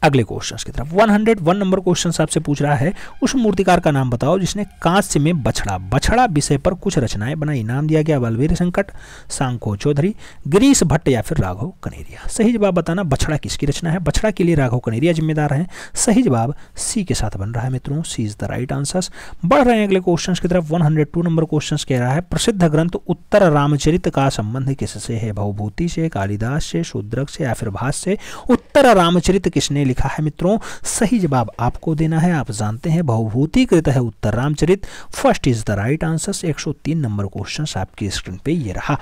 अगले क्वेश्चन की तरफ हंड्रेड वन नंबर क्वेश्चन आपसे पूछ रहा है उस मूर्तिकार का नाम बताओ जिसने कांस्य में बछड़ा बछड़ा विषय पर कुछ रचनाएं बनाई नाम दिया गया बलवीर संकट सांको चौधरी गिरीश भट्ट या फिर राघव कनेरिया सही जवाब बताना बछड़ा किसकी रचना है बछड़ा के लिए राघव कनेरिया जिम्मेदार है सही जवाब सी के साथ बन रहा है मित्रों C is the right answer बढ़ रहे हैं अगले क्वेश्चन की तरफ टू नंबर क्वेश्चन कह रहा है प्रसिद्ध ग्रंथ उत्तर रामचरित का संबंध किससे है भवभूति से कालिदास से शूद्रक से या फिर भाष से उत्तर रामचरित किसने लिखा है मित्रों सही जवाब आपको देना है आप जानते हैं बहुभूतिकृत है Uttar Ramcharit first is the right answer तीन नंबर क्वेश्चन आपकी स्क्रीन पे ये रहा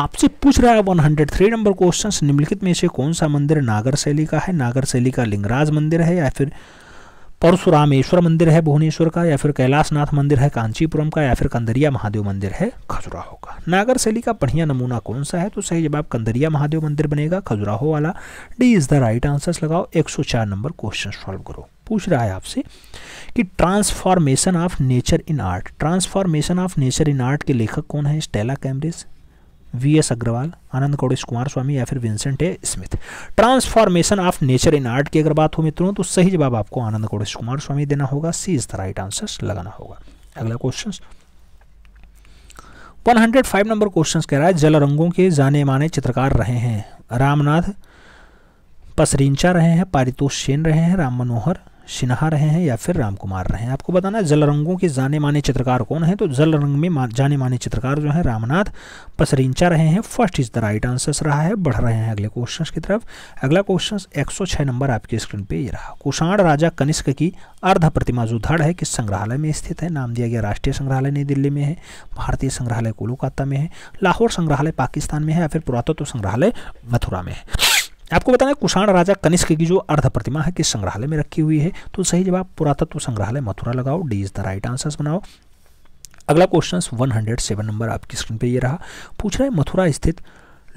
आपसे पूछ रहा है 103 नंबर क्वेश्चन निम्नलिखित में से कौन सा मंदिर नागर शैली का है नागर शैली का लिंगराज मंदिर है या फिर परशुरामेश्वर मंदिर है भुवनेश्वर का या फिर कैलाशनाथ मंदिर है कांचीपुरम का या फिर कंदरिया महादेव मंदिर है खजुराहो का नागर शैली का बढ़िया नमूना कौन सा है तो सही जवाब कंदरिया महादेव मंदिर बनेगा खजुराहो वाला D is the right answer लगाओ 104 नंबर क्वेश्चन सॉल्व करो पूछ रहा है आपसे कि transformation of nature in art transformation of nature in art के लेखक कौन है Stella Kramrisch V S Agrawal Anand कौड़ेश कुमार स्वामी या फिर Vincent A Smith transformation of nature in art की अगर बात हो मित्रों तो सही जवाब आपको आनंद कौड़ेश कुमार स्वामी देना होगा C is the right answer लगाना होगा अगला क्वेश्चन 105 नंबर क्वेश्चन कह रहा है जल रंगों के जाने माने चित्रकार रहे हैं रामनाथ पसरींचा रहे हैं पारितोष सेन रहे हैं राम मनोहर सिन्हा रहे हैं या फिर राम कुमार रहे हैं आपको बताना है जलरंगों के जाने माने चित्रकार कौन है तो जलरंग में जाने माने चित्रकार जो है रामनाथ पसरिंचा रहे हैं first is the right answer रहा है बढ़ रहे हैं अगले क्वेश्चन की तरफ अगला क्वेश्चन एक नंबर आपकी स्क्रीन पर यह रहा कुषाण राजा कनिष्क की अर्ध प्रतिमा जो धड़ है किस संग्रहालय में स्थित है नाम दिया गया राष्ट्रीय संग्रहालय नई दिल्ली में है भारतीय संग्रहालय कोलकाता में है लाहौर संग्रहालय पाकिस्तान में है या फिर पुरातत्व संग्रहालय मथुरा में है आपको बताना है कुषाण राजा कनिष्क की जो अर्ध प्रतिमा है किस संग्रहालय में रखी हुई है तो सही जवाब पुरातत्व संग्रहालय मथुरा लगाओ D is the right answer बनाओ अगला क्वेश्चन 107 नंबर आपकी स्क्रीन पे ये रहा पूछ रहा है मथुरा स्थित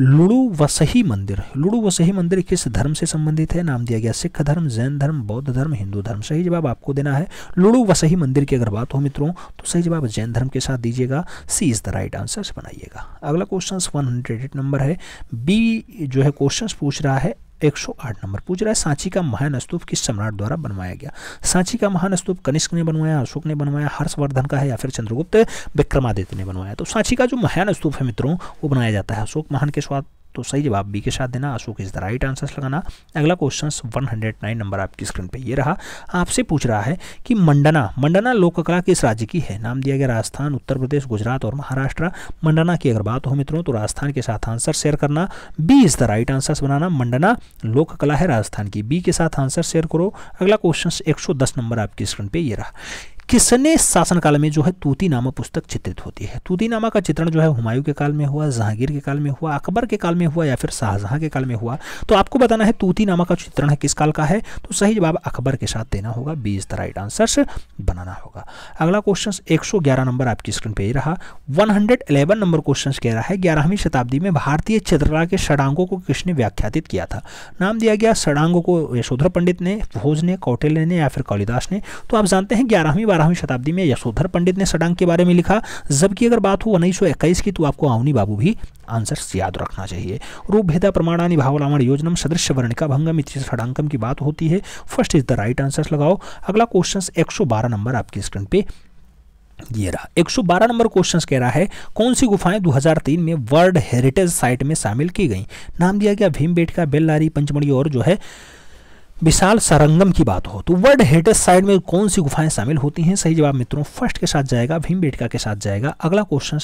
लुड़ू वसही मंदिर लुड़ू वसही मंदिर किस धर्म से संबंधित है नाम दिया गया सिख धर्म जैन धर्म बौद्ध धर्म हिंदू धर्म सही जवाब आपको देना है लुड़ू वसही मंदिर की अगर बात हो मित्रों तो सही जवाब जैन धर्म के साथ दीजिएगा C is the right answer बनाइएगा अगला क्वेश्चन वन नंबर है बी जो है क्वेश्चन पूछ रहा है 108 नंबर पूछ रहा है सांची का महान स्तूप किस सम्राट द्वारा बनवाया गया सांची का महान स्तूप कनिष्क ने बनवाया अशोक ने बनवाया हर्षवर्धन का है या फिर चंद्रगुप्त विक्रमादित्य ने बनवाया तो सांची का जो महान स्तूप है मित्रों वो बनाया जाता है अशोक महान के स्वाद तो सही जवाब बी के साथ देना Ashoka is the right answer लगाना अगला क्वेश्चन 109 नंबर आपकी स्क्रीन पे ये रहा आपसे पूछ रहा है कि मंडना मंडना लोक कला किस राज्य की है नाम दिया गया राजस्थान उत्तर प्रदेश गुजरात और महाराष्ट्र मंडना की अगर बात हो मित्रों तो राजस्थान के साथ आंसर शेयर करना B is the right answer बनाना मंडना लोक कला है राजस्थान की बी के साथ आंसर शेयर करो अगला क्वेश्चन दस नंबर आपकी स्क्रीन पर यह रहा किसने शासन काल में जो है तूती नामा पुस्तक चित्रित होती है तूतीनामा का चित्रण जो है हुमायूं के काल में हुआ जहांगीर के काल में हुआ अकबर के काल में हुआ या फिर शाहजहां के काल में हुआ तो आपको बताना है नामा का चित्रण है किस काल का है तो सही जवाब अकबर के साथ देना होगा इज द राइट आंसर बनाना होगा अगला क्वेश्चन 111 नंबर आपकी स्क्रीन पे वन रहा इलेवन नंबर क्वेश्चन कह रहा है ग्यारहवीं शताब्दी में भारतीय चित्रकला के षडांगों को किसने व्याख्यातित किया था नाम दिया गया षडांगों को यशोधर पंडित ने भोज ने कौटिल्य ने या फिर कालिदास ने तो आप जानते हैं ग्यारहवीं बारह अठारहवीं शताब्दी में यशोधर पंडित ने सडांग के बारे में लिखा जबकि अगर बात हो उन्नीस की तो आपको आवनी बाबू भी आंसर याद रखना चाहिए रूप भेदा प्रमाणानि भावलामण योजनम सदृश्य वर्णिका भंगम इतिहास षडांकम की बात होती है first is the right answer लगाओ अगला क्वेश्चन 112 नंबर आपकी स्क्रीन पे ये रहा 112 नंबर क्वेश्चन कह रहा है कौन सी गुफाएं 2003 में वर्ल्ड हेरिटेज साइट में शामिल की गई नाम दिया गया भीमबेटका बेल्लारी पंचमढ़ी और जो है विशाल सरंगम की बात हो तो वर्ल्ड हेटेस्ट साइड में कौन सी गुफाएं शामिल होती हैं सही जवाब मित्रों फर्स्ट के साथ जाएगा बेटका के साथ जाएगा अगला क्वेश्चन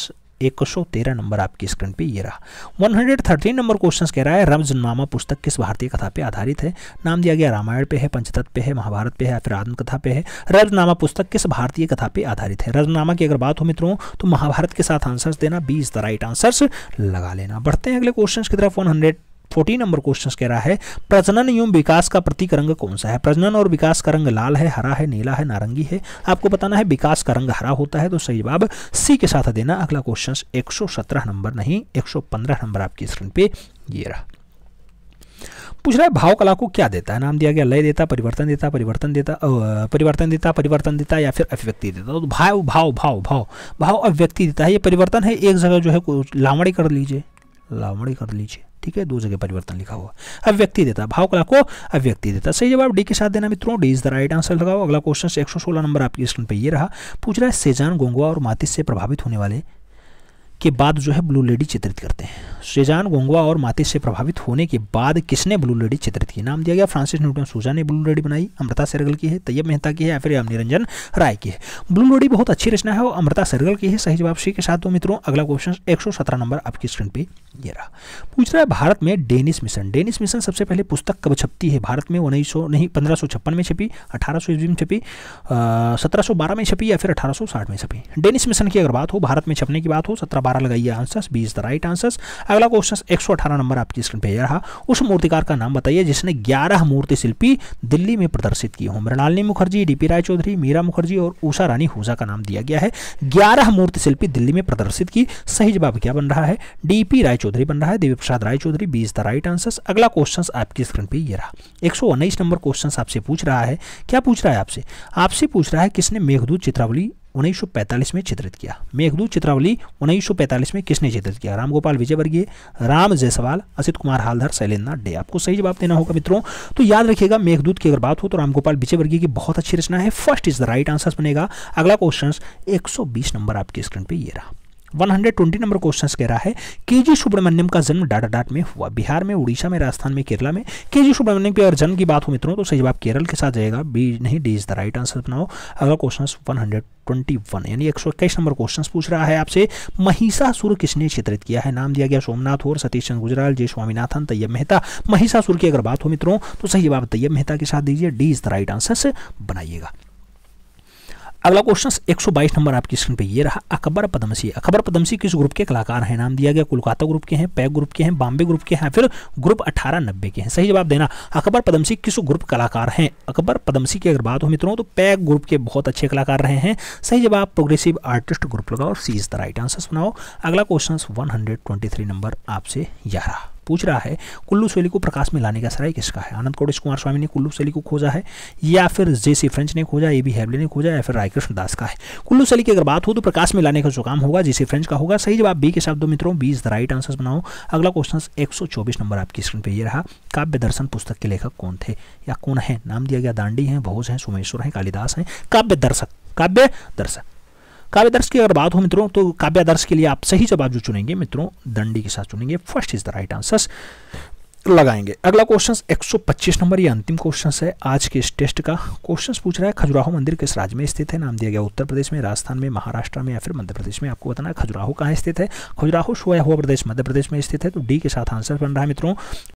एक सौ तेरह नंबर आपकी स्क्रीन पे ये रहा 113 नंबर क्वेश्चन कह रहा है रमजनामा पुस्तक किस भारतीय कथा पे आधारित है नाम दिया गया रामायण पे है पंचतत् पे है महाभारत पे है या फिर आदम कथा पे है रजनामा पुस्तक किस भारतीय कथा पे आधारित है रजनामा की अगर बात हो मित्रों तो महाभारत के साथ आंसर्स देना B is the right answers लगा लेना बढ़ते हैं अगले क्वेश्चन की तरफ वन फोर्टीन नंबर क्वेश्चन कह रहा है प्रजनन एवं विकास का प्रतीक रंग कौन सा है प्रजनन और विकास का रंग लाल है हरा है नीला है नारंगी है आपको बताना है विकास का रंग हरा होता है तो सही जवाब सी के साथ देना अगला क्वेश्चन एक नंबर नहीं एक नंबर आपकी स्क्रीन पे ये रहा पूछ रहा है भाव कला को क्या देता है नाम दिया गया लय देता परिवर्तन देता परिवर्तन देता परिवर्तन देता परिवर्तन देता या फिर अभिव्यक्ति देता तो भाव भाव भाव भाव भाव अभिव्यक्ति देता है ये परिवर्तन है एक जगह जो है लावणी कर लीजिए लावणी कर लीजिए ठीक है दो जगह परिवर्तन लिखा हुआ अव्यक्ति देता भाव कला को अव्यक्ति देता सही जवाब डी के साथ देना मित्रों D is the right answer लगाओ अगला क्वेश्चन एक नंबर आपकी स्क्रीन पर यह रहा पूछ रहा है सेजान गोंगवा और मातिस से प्रभावित होने वाले के बाद जो है ब्लू लेडी चित्रित करते हैं शेजान गोंगवा और माते से प्रभावित होने के बाद किसने ब्लू लेडी चित्रित की नाम दिया गया फ्रांसिस न्यूटन सूजा ने ब्लू लेडी बनाई अमृता सरगल की है तैयब मेहता की है या फिर राम निरंजन राय की है ब्लू लेडी बहुत अच्छी रचना है और अमृता सरगल की है सही जवाब सी के साथ दो मित्रों अगला क्वेश्चन एक नंबर आपकी स्क्रीन पर ये रहा पूछ रहा है भारत में डेनिस मिशन डेनिस मिशन सबसे पहले पुस्तक कब छपती है भारत में उन्नीस नहीं पंद्रह में छपी अठारह ईस्वी में छपी सत्रह में छपी या फिर अठारह में छपी डेनिस मिशन की अगर बात हो भारत में छपने की बात हो सत्रह बारह लगाइए answers B is the right answers अगला क्वेश्चन एक नंबर आपकी स्क्रीन पर रहा उस मूर्तिकार का नाम बताइए जिसने ग्यारह मूर्ति शिल्पी दिल्ली में प्रदर्शित किए हों मृणालिनी मुखर्जी डी राय चौधरी मीरा मुखर्जी और उषा रानी हुजा का नाम दिया गया है ग्यारह मूर्ति शिल्पी दिल्ली में प्रदर्शित की सही जवाब क्या बन रहा है डी राय चौधरी बन रहा है Devi Prasad Roy Chowdhury B is the right answer अगला क्वेश्चन आपकी स्क्रीन पर यह रहा एक नंबर क्वेश्चन आपसे पूछ रहा है क्या पूछ रहा है आपसे आपसे पूछ रहा है किसने मेघदूत चित्रावली 1945 में चित्रित किया मेघदूत चित्रावली 1945 में किसने चित्रित किया रामगोपाल विजयवर्गीय राम जयसवाल असित कुमार हालधर शैलेन्द्र डे आपको सही जवाब देना होगा मित्रों तो याद रखिएगा मेघदूत की अगर बात हो तो रामगोपाल विजयवर्गीय की बहुत अच्छी रचना है first is the right answer बनेगा अगला क्वेश्चन एक नंबर आपकी स्क्रीन पर यह रहा 120 नंबर क्वेश्चन कह रहा है के जी सुब्रमण्यम का जन्म डाटा डाट में हुआ बिहार में उड़ीसा में राजस्थान में केरला में के जी सुब्रमण्यम के अगर जन्म की बात हो मित्रों तो सही जवाब केरल के साथ जाएगा बी नहीं D is the right answer बनाओ अगला क्वेश्चन 121 यानी एक नंबर क्वेश्चन पूछ रहा है आपसे महिषासुर किसने चित्रित किया है नाम दिया गया सोमनाथ और सतीश चंद गुजराल जय स्वामीनाथन तैयब मेहता महिषासुर की अगर बात हो मित्रों तो सही जवाब तैयब मेहता के साथ दीजिए D is the right answer बनाइएगा अगला क्वेश्चन 122 नंबर आपकी स्क्रीन पे ये रहा अकबर पदमसी अकबर पदमसी किस ग्रुप के कलाकार हैं नाम दिया गया कोलकाता ग्रुप के हैं पैक ग्रुप के हैं बॉम्बे ग्रुप के हैं फिर ग्रुप अठारह नब्बे के हैं सही जवाब देना अकबर पदमसी किस ग्रुप कलाकार हैं अकबर पदमसी की अगर बात हो मित्रों तो पैक ग्रुप के बहुत अच्छे कलाकार रहे हैं सही जवाब प्रोग्रेसिव आर्टिस्ट ग्रुप लगाओ C is the right answer बनाओ अगला क्वेश्चन वन नंबर आपसे यह रहा पूछ रहा है कुल्लू शैली को प्रकाश में लाने का सराय किसका है आनंद कोटेश कुमार स्वामी ने कुल्लू शैली को खोजा है या फिर जे सी फ्रेंच ने खोजा ए बी हैबले ने खोजा या फिर रायकृष्ण दास का है कुल्लू शैली की अगर बात हो तो प्रकाश में लाने का जो काम होगा जे फ्रेंच का होगा सही जवाब बी के शब्दों मित्रों B is the right answer बनाओ अगला क्वेश्चन एक नंबर आपकी स्क्रीन पर यह रहा काव्य दर्शन पुस्तक के लेखक कौन थे या कौन है नाम दिया गया दांडी है भोज है सोमेश्वर है कालिदास है काव्य दर्शक काव्य दर्शक काव्यादर्श की अगर बात हो मित्रों तो काव्यादर्श के लिए आप सही जवाब जो चुनेंगे मित्रों दंडी के साथ चुनेंगे first is the right answer लगाएंगे अगला क्वेश्चन 125 नंबर ये अंतिम क्वेश्चन है आज के इस टेस्ट का क्वेश्चन पूछ रहा है खजुराहो मंदिर किस राज्य में स्थित है नाम दिया गया उत्तर प्रदेश में राजस्थान में महाराष्ट्र में या फिर मध्य प्रदेश में आपको बताना है खजुराहो कहाँ स्थित है खजुराहो सोया हुआ प्रदेश मध्य प्रदेश में स्थित है तो डी के साथ आंसर बन रहा है मित्रों